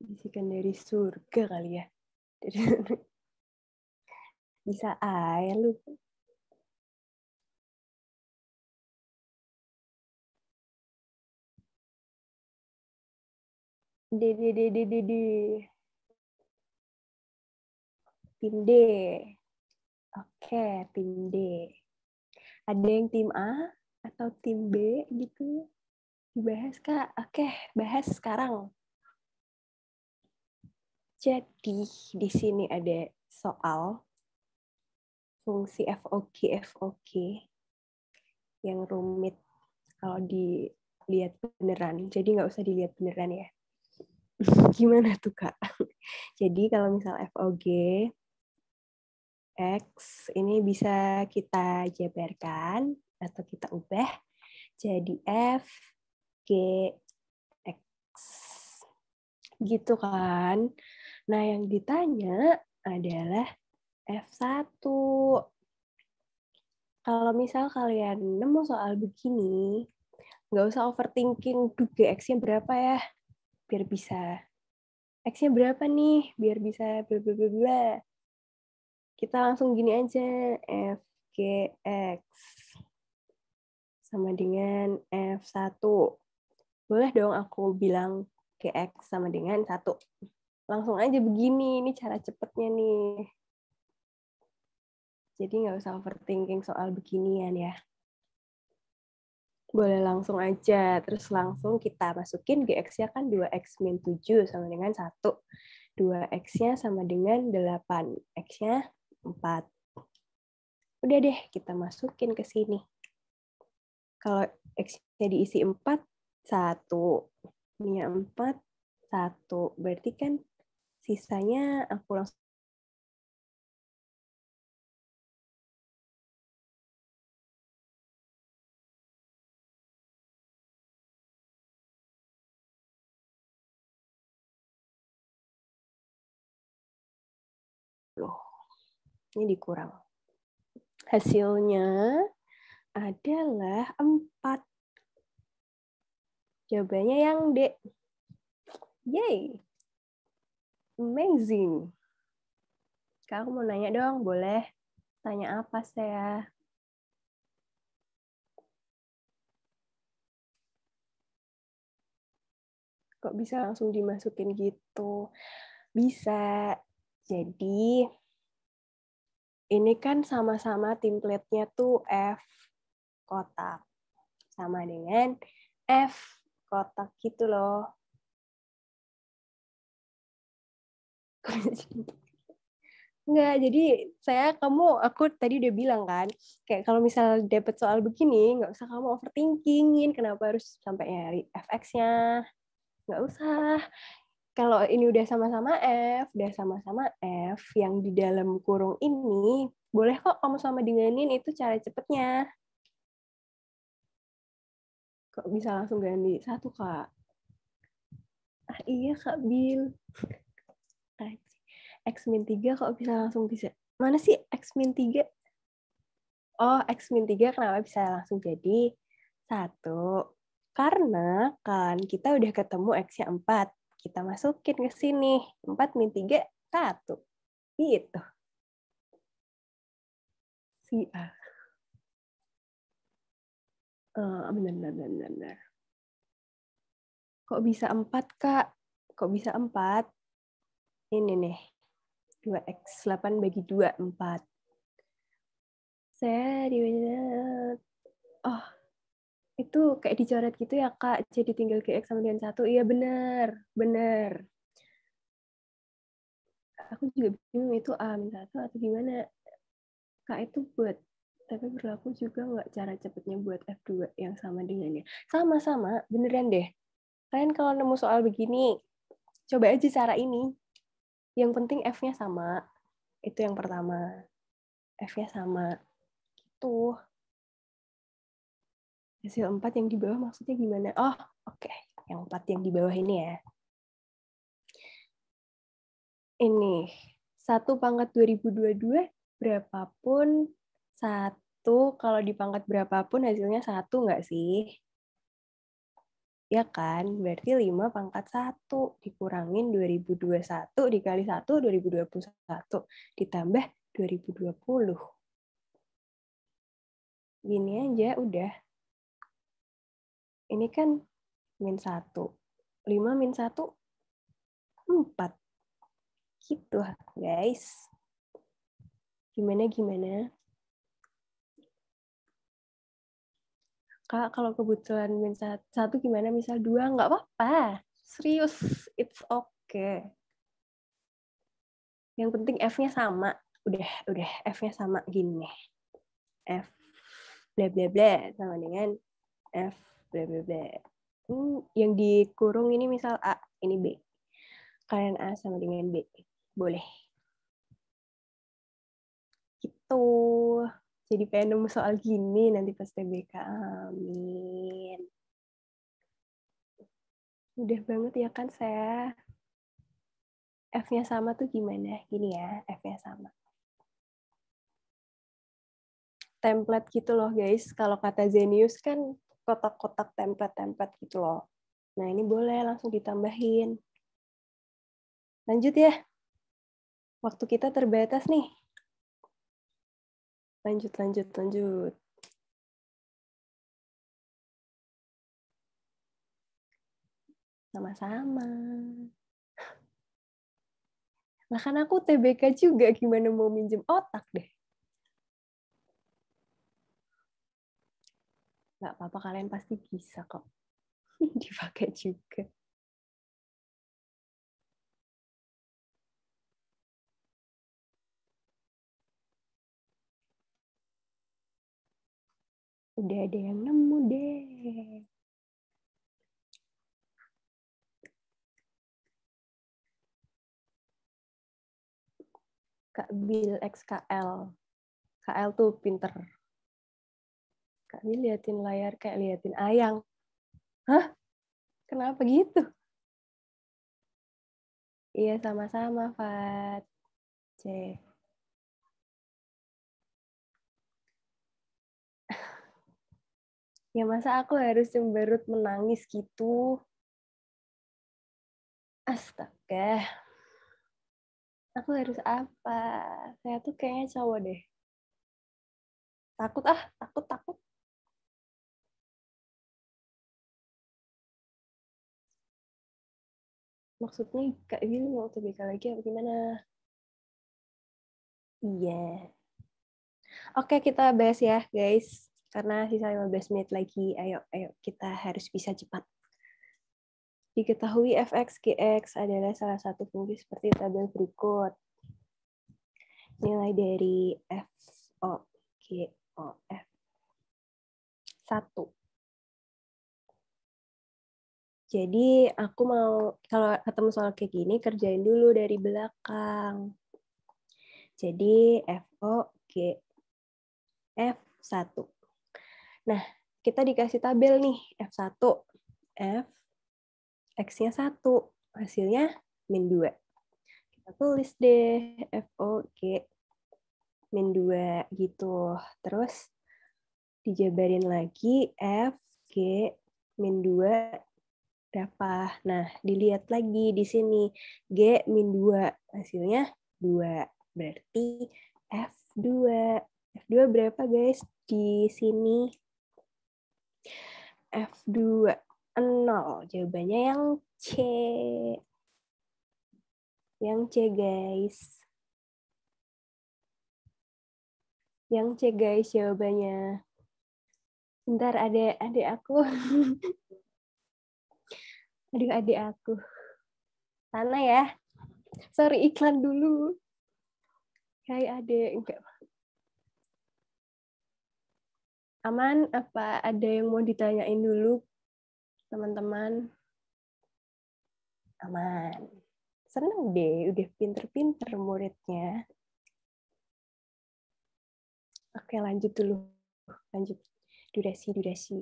Bisikan dari surga kali ya. Bisa air lu. Dede, dede, dede. Tim D. Oke, tim ada yang tim A atau tim B gitu dibahas kak oke bahas sekarang jadi di sini ada soal fungsi FOQ FOQ yang rumit kalau dilihat beneran jadi nggak usah dilihat beneran ya gimana tuh kak jadi kalau misal FOG X ini bisa kita jabarkan atau kita ubah jadi F G X. Gitu kan. Nah, yang ditanya adalah F1. Kalau misal kalian nemu soal begini, nggak usah overthinking, duh GX-nya berapa ya, biar bisa. X-nya berapa nih, biar bisa bla bla kita langsung gini aja, f x sama dengan F1. Boleh dong aku bilang x sama dengan satu Langsung aja begini, ini cara cepetnya nih. Jadi nggak usah overthinking soal beginian ya. Boleh langsung aja, terus langsung kita masukin GX-nya kan 2X min 7 sama dengan satu 2X-nya sama dengan 8. X-nya 4. Udah deh, kita masukin ke sini. Kalau X-nya diisi 4, 1. Ini 4, 1. Berarti kan sisanya aku langsung ini dikurang. Hasilnya adalah 4. Jawabannya yang D. Yay! Amazing. Kamu aku mau nanya dong, boleh? Tanya apa saya? Kok bisa langsung dimasukin gitu? Bisa. Jadi, ini kan sama-sama template-nya tuh F kotak sama dengan F kotak gitu loh. Enggak, jadi saya kamu aku tadi udah bilang kan, kayak kalau misal dapet soal begini, nggak usah kamu overthinkingin kenapa harus sampai nyari FX-nya. Nggak usah kalau ini udah sama-sama F, udah sama-sama F, yang di dalam kurung ini, boleh kok kamu sama denganin itu cara cepetnya. Kok bisa langsung ganti? Satu, Kak. Ah, iya, Kak Bill. X min tiga kok bisa langsung bisa. Mana sih X min tiga? Oh, X min tiga kenapa bisa langsung jadi? Satu, karena kan kita udah ketemu X-nya 4 kita masukin ke sini. 4 min 3, 1. Gitu. Si A. Uh, eh, benar, benar, benar, benar. Kok bisa 4, Kak? Kok bisa 4? Ini nih. 2X, 8 bagi 2, 4. Saya di Oh, itu kayak dicoret gitu ya kak jadi tinggal GX sama dengan satu iya bener bener aku juga bingung itu A min satu atau gimana kak itu buat tapi berlaku juga nggak cara cepetnya buat F2 yang sama dengannya sama-sama beneran deh kalian kalau nemu soal begini coba aja cara ini yang penting F-nya sama itu yang pertama F-nya sama tuh gitu. Hasil empat yang di bawah maksudnya gimana? Oh, oke. Okay. Yang empat yang di bawah ini ya. Ini. satu pangkat 2022 berapapun satu kalau di pangkat berapapun hasilnya satu nggak sih? Ya kan? Berarti lima pangkat satu dikurangin 2021 dikali 1 2021 ditambah 2020. Gini aja udah. Ini kan min 1. 5 min 1, 4. Gitu, guys. Gimana-gimana? Kak, kalau kebetulan min 1, 1 gimana? Misal 2, nggak apa-apa. Serius, it's okay. Yang penting F-nya sama. Udah, udah. F-nya sama gini. F bla bla bla sama dengan F bla bla bla hmm, yang dikurung ini misal A ini B kalian A sama dengan B boleh gitu jadi pengen soal gini nanti pas TBK amin udah banget ya kan saya F-nya sama tuh gimana? Gini ya, F-nya sama. Template gitu loh guys, kalau kata Zenius kan kotak-kotak template-template gitu loh. Nah, ini boleh langsung ditambahin. Lanjut ya. Waktu kita terbatas nih. Lanjut, lanjut, lanjut. Sama-sama. Lah kan aku TBK juga gimana mau minjem otak deh. nggak apa-apa kalian pasti bisa kok dipakai juga udah ada yang nemu deh Kak Bill XKL. KL tuh pinter. Kak liatin layar kayak liatin ayang. Hah? Kenapa gitu? Iya, sama-sama, Fat. C. ya masa aku harus cemberut menangis gitu? Astaga. Aku harus apa? Saya tuh kayaknya cowok deh. Takut ah, takut, takut. maksudnya Kak Willy mau TBK lagi apa gimana? Iya. Yeah. Oke, kita bahas ya, guys. Karena sisa 15 menit lagi. Ayo, ayo kita harus bisa cepat. Diketahui fx gx adalah salah satu fungsi seperti tabel berikut. Nilai dari f o g o f satu. Jadi aku mau kalau ketemu soal kayak gini kerjain dulu dari belakang. Jadi F O G F1. Nah, kita dikasih tabel nih F1. F X-nya 1, hasilnya min 2. Kita tulis deh F O G min 2 gitu. Terus dijabarin lagi F G min 2 berapa. Nah, dilihat lagi di sini G min 2, hasilnya 2. Berarti F2. F2 berapa guys di sini? F2 0. Jawabannya yang C. Yang C guys. Yang C guys jawabannya. Bentar, ada adik aku Aduh adik aku. Sana ya. Sorry iklan dulu. Hai adik, enggak. Aman apa ada yang mau ditanyain dulu teman-teman? Aman. Seneng deh, udah pinter-pinter muridnya. Oke, lanjut dulu. Lanjut. Durasi, durasi.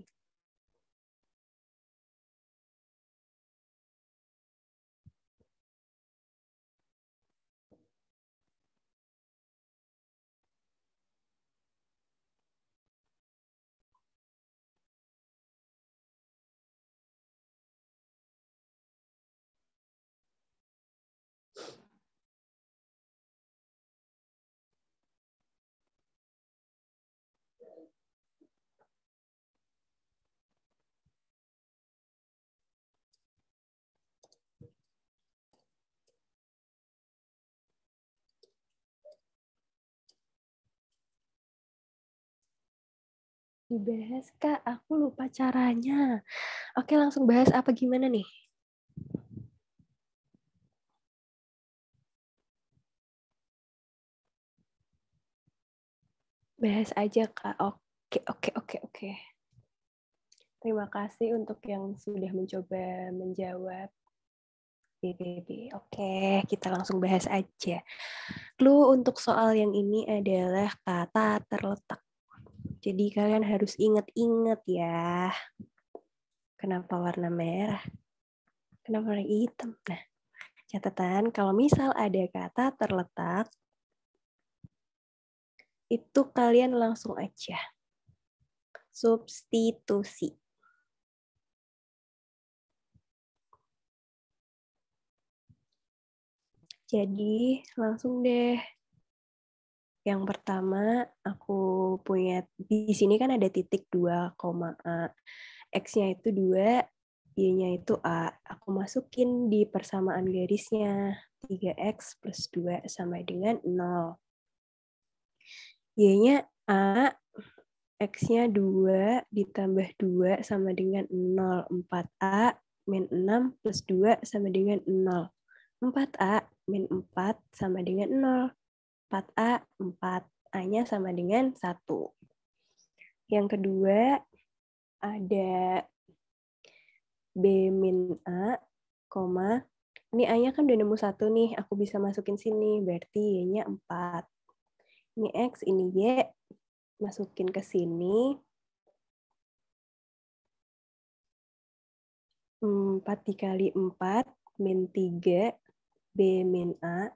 dibahas kak aku lupa caranya oke langsung bahas apa gimana nih bahas aja kak oke oke oke oke terima kasih untuk yang sudah mencoba menjawab BBB. Oke, kita langsung bahas aja. Clue untuk soal yang ini adalah kata terletak. Jadi kalian harus inget-inget ya. Kenapa warna merah? Kenapa warna hitam? Nah, catatan kalau misal ada kata terletak itu kalian langsung aja substitusi. Jadi langsung deh yang pertama, aku punya di sini kan ada titik 2, A. X-nya itu 2, Y-nya itu A. Aku masukin di persamaan garisnya 3X plus 2 sama dengan 0. Y-nya A, X-nya 2 ditambah 2 sama dengan 0. 4A min 6 plus 2 sama dengan 0. 4A min 4 sama dengan 0. 4A 4A-nya sama dengan 1. Yang kedua ada B min A, ini A-nya kan udah nemu 1 nih, aku bisa masukin sini, berarti Y-nya 4. Ini X, ini Y, masukin ke sini. 4 dikali 4, min 3, B min A,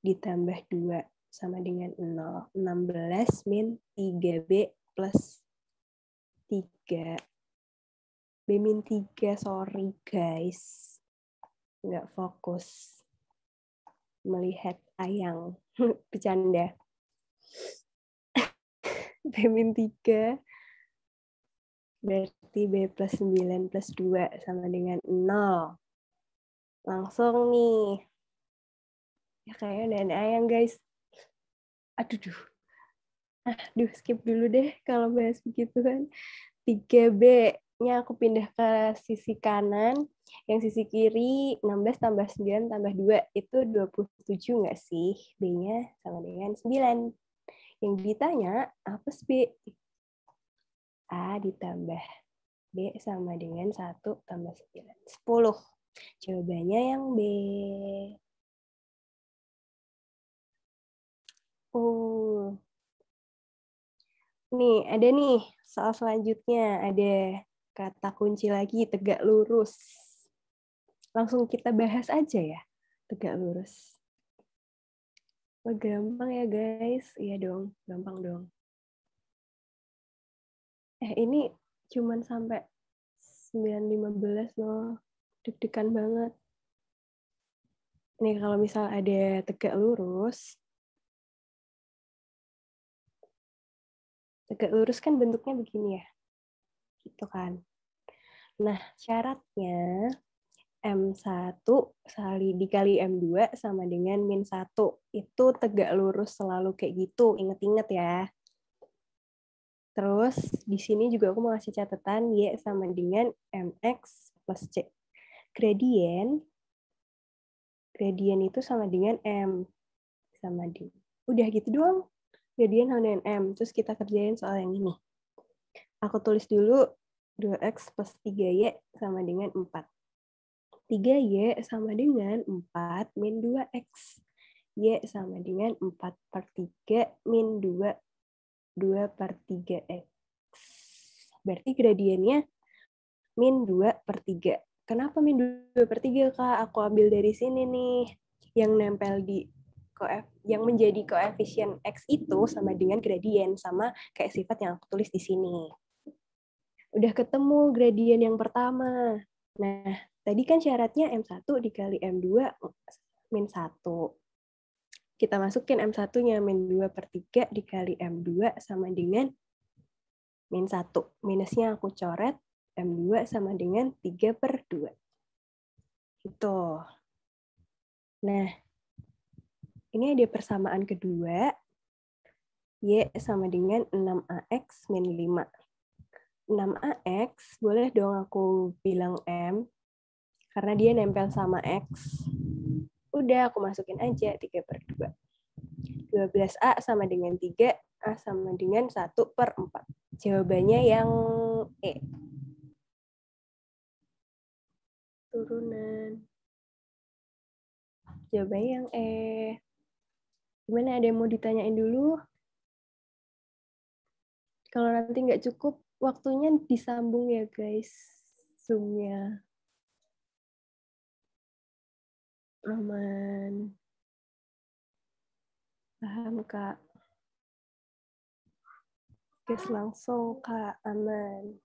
ditambah 2 sama dengan 0. 16 min 3B plus 3. B min 3, sorry guys. Nggak fokus melihat ayang. Bercanda. B min 3 berarti B plus 9 plus 2 sama dengan 0. Langsung nih ya kayak nenek ayang guys aduh duh aduh ah, skip dulu deh kalau bahas begitu kan 3B nya aku pindah ke sisi kanan yang sisi kiri 16 tambah 9 tambah 2 itu 27 nggak sih B-nya sama dengan 9 yang ditanya apa sih B A ditambah B sama dengan 1 tambah 9 10 jawabannya yang B Oh, Nih, ada nih soal selanjutnya. Ada kata kunci lagi, tegak lurus. Langsung kita bahas aja ya, tegak lurus. Oh, gampang ya guys. Iya dong, gampang dong. Eh, ini cuman sampai 9.15 loh. Deg-degan banget. Nih, kalau misal ada tegak lurus, tegak lurus kan bentuknya begini ya. Gitu kan. Nah, syaratnya M1 kali dikali M2 sama dengan min 1. Itu tegak lurus selalu kayak gitu. Ingat-ingat ya. Terus di sini juga aku mau kasih catatan Y sama dengan MX plus C. Gradien, gradien itu sama dengan M. Sama dengan. Udah gitu doang jadian M. terus kita kerjain soal yang ini. Aku tulis dulu 2X plus 3Y sama dengan 4. 3Y sama dengan 4 min 2X. Y sama dengan 4 per 3 min 2, 2 per 3X. Berarti gradiennya min 2 per 3. Kenapa min 2 per 3, Kak? Aku ambil dari sini nih. Yang nempel di koef yang menjadi koefisien x itu sama dengan gradien sama kayak sifat yang aku tulis di sini. Udah ketemu gradien yang pertama. Nah, tadi kan syaratnya M1 dikali M2 min 1. Kita masukin M1-nya min 2 per 3 dikali M2 sama dengan min 1. Minusnya aku coret, M2 sama dengan 3 per 2. Gitu. Nah, ini ada persamaan kedua. Y sama dengan 6AX min 5. 6AX, boleh dong aku bilang M, karena dia nempel sama X. Udah, aku masukin aja 3 per 2. 12A sama dengan 3, A sama dengan 1 per 4. Jawabannya yang E. Turunan. Jawabannya yang E. Gimana ya, ada yang mau ditanyain dulu? Kalau nanti nggak cukup, waktunya disambung ya guys, zoomnya. Roman Paham kak. Guys langsung kak, aman.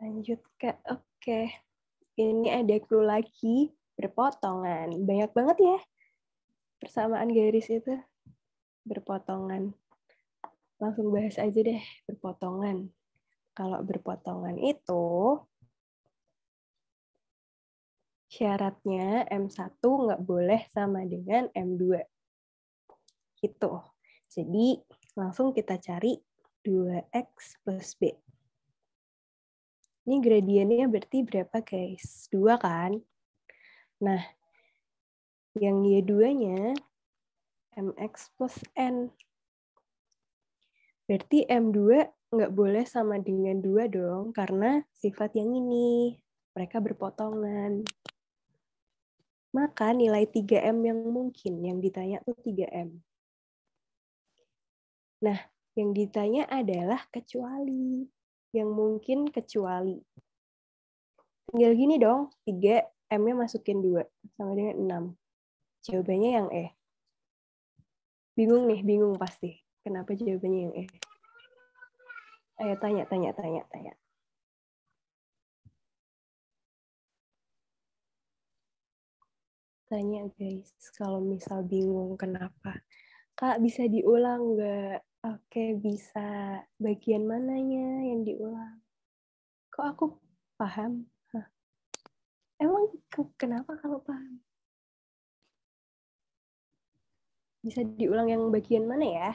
Lanjut kak, oke. Okay. Ini ada clue lagi berpotongan. Banyak banget ya persamaan garis itu berpotongan. Langsung bahas aja deh berpotongan. Kalau berpotongan itu syaratnya M1 nggak boleh sama dengan M2. Gitu. Jadi langsung kita cari 2X plus B. Ini gradiennya berarti berapa guys? Dua kan? Nah, yang Y2-nya MX plus N. Berarti M2 nggak boleh sama dengan dua dong, karena sifat yang ini. Mereka berpotongan. Maka nilai 3M yang mungkin, yang ditanya tuh 3M. Nah, yang ditanya adalah kecuali yang mungkin kecuali. Tinggal gini dong, 3 M-nya masukin 2 sama dengan 6. Jawabannya yang E. Bingung nih, bingung pasti. Kenapa jawabannya yang E? Ayo tanya, tanya, tanya, tanya. Tanya guys, kalau misal bingung kenapa. Kak, bisa diulang nggak Oke, bisa. Bagian mananya yang diulang? Kok aku paham? Hah. Emang kenapa kalau paham? Bisa diulang yang bagian mana ya?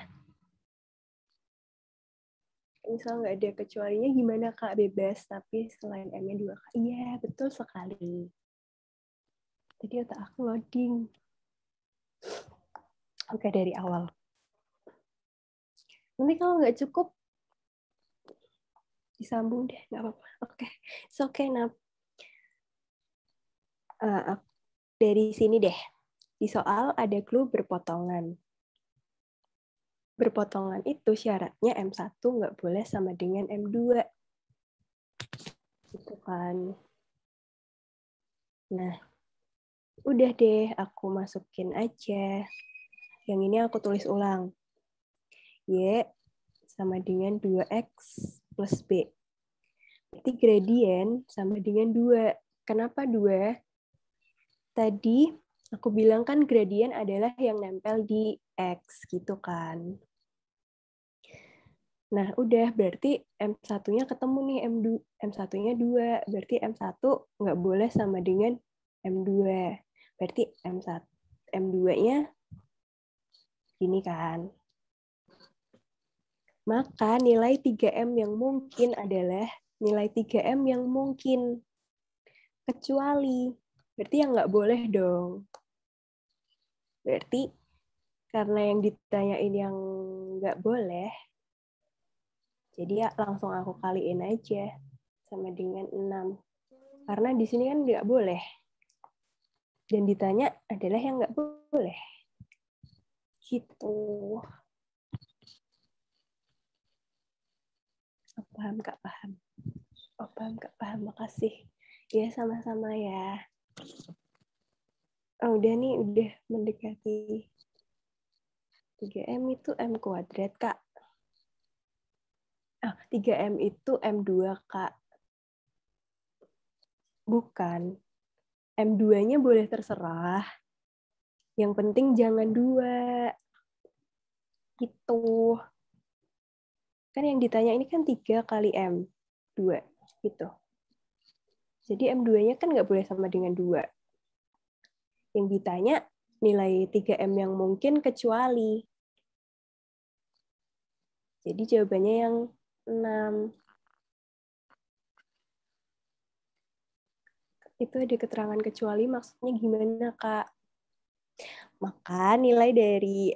Misal nggak ada kecualinya gimana Kak? Bebas, tapi selain M-nya dua Kak. Iya, betul sekali. Tadi otak aku loading. Oke, dari awal nanti kalau nggak cukup disambung deh nggak apa-apa oke okay. it's okay nah uh, dari sini deh di soal ada clue berpotongan berpotongan itu syaratnya M1 nggak boleh sama dengan M2 itu kan nah udah deh aku masukin aja yang ini aku tulis ulang Y sama dengan 2X plus B. Berarti gradien sama dengan 2. Kenapa 2? Tadi aku bilang kan gradien adalah yang nempel di X gitu kan. Nah, udah berarti M1-nya ketemu nih M2, M1-nya 2. Berarti M1 nggak boleh sama dengan M2. Berarti M1 M2-nya gini kan. Maka nilai 3M yang mungkin adalah nilai 3M yang mungkin. Kecuali, berarti yang nggak boleh dong. Berarti karena yang ditanyain yang nggak boleh, jadi ya langsung aku kaliin aja sama dengan 6. Karena di sini kan nggak boleh. Dan ditanya adalah yang nggak boleh. Gitu. paham kak paham oh paham kak paham makasih ya sama-sama ya oh, udah nih udah mendekati 3M itu M kuadrat kak ah 3M itu M2 kak bukan M2-nya boleh terserah yang penting jangan dua gitu Kan yang ditanya ini kan tiga kali m dua gitu. Jadi M2-nya kan nggak boleh sama dengan dua Yang ditanya nilai 3M yang mungkin kecuali. Jadi jawabannya yang 6. Itu ada keterangan kecuali maksudnya gimana, Kak? Maka nilai dari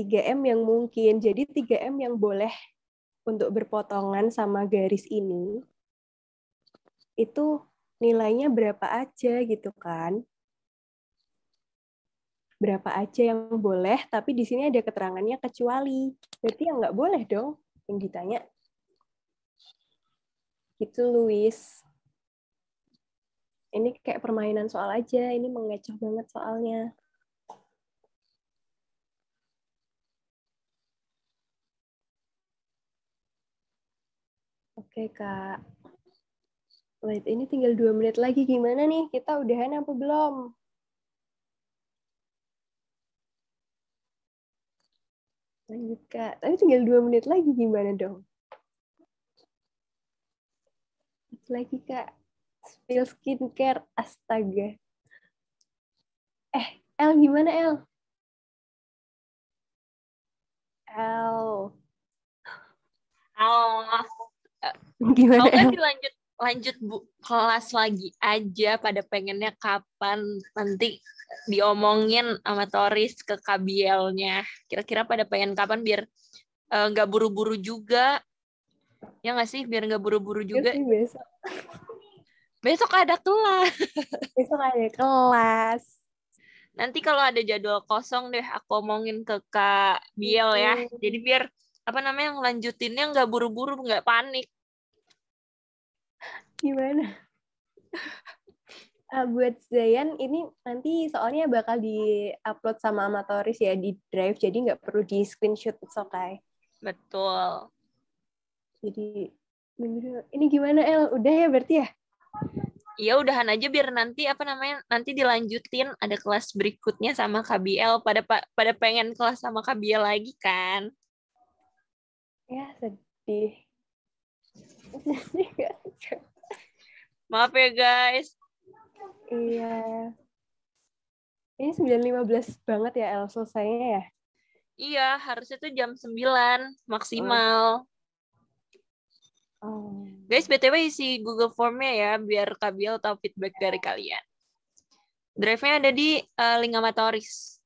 3M yang mungkin, jadi 3M yang boleh untuk berpotongan sama garis ini itu nilainya berapa aja gitu kan berapa aja yang boleh tapi di sini ada keterangannya kecuali berarti yang nggak boleh dong yang ditanya Itu Luis ini kayak permainan soal aja ini mengecoh banget soalnya Oke kak. wait ini tinggal dua menit lagi. Gimana nih? Kita udahan apa belum? Lanjut kak. Tapi tinggal dua menit lagi gimana dong? Lagi kak. Spill skincare. Astaga. Eh, L gimana L? El. Gimana? Mau kan ya? dilanjut lanjut bu, kelas lagi aja pada pengennya kapan nanti diomongin sama Toris ke Kabielnya. Kira-kira pada pengen kapan biar eh, nggak uh, buru-buru juga. Ya nggak sih? Biar nggak buru-buru ya juga. Ya besok. besok ada kelas. besok ada kelas. Nanti kalau ada jadwal kosong deh aku omongin ke Kak Biel ya. Gitu. Jadi biar apa namanya yang lanjutinnya nggak buru-buru nggak panik gimana uh, buat Zayan ini nanti soalnya bakal di upload sama amatoris ya di drive jadi nggak perlu di screenshot oke okay betul jadi ini gimana El udah ya berarti ya Iya udahan aja biar nanti apa namanya nanti dilanjutin ada kelas berikutnya sama KBL pada pada pengen kelas sama KBL lagi kan ya sedih maaf ya guys iya ini lima belas banget ya El selesainya ya iya harusnya tuh jam sembilan maksimal oh. Oh. guys btw isi Google Formnya ya biar kabel tahu feedback dari kalian drive-nya ada di uh, eh, Lingamatoris.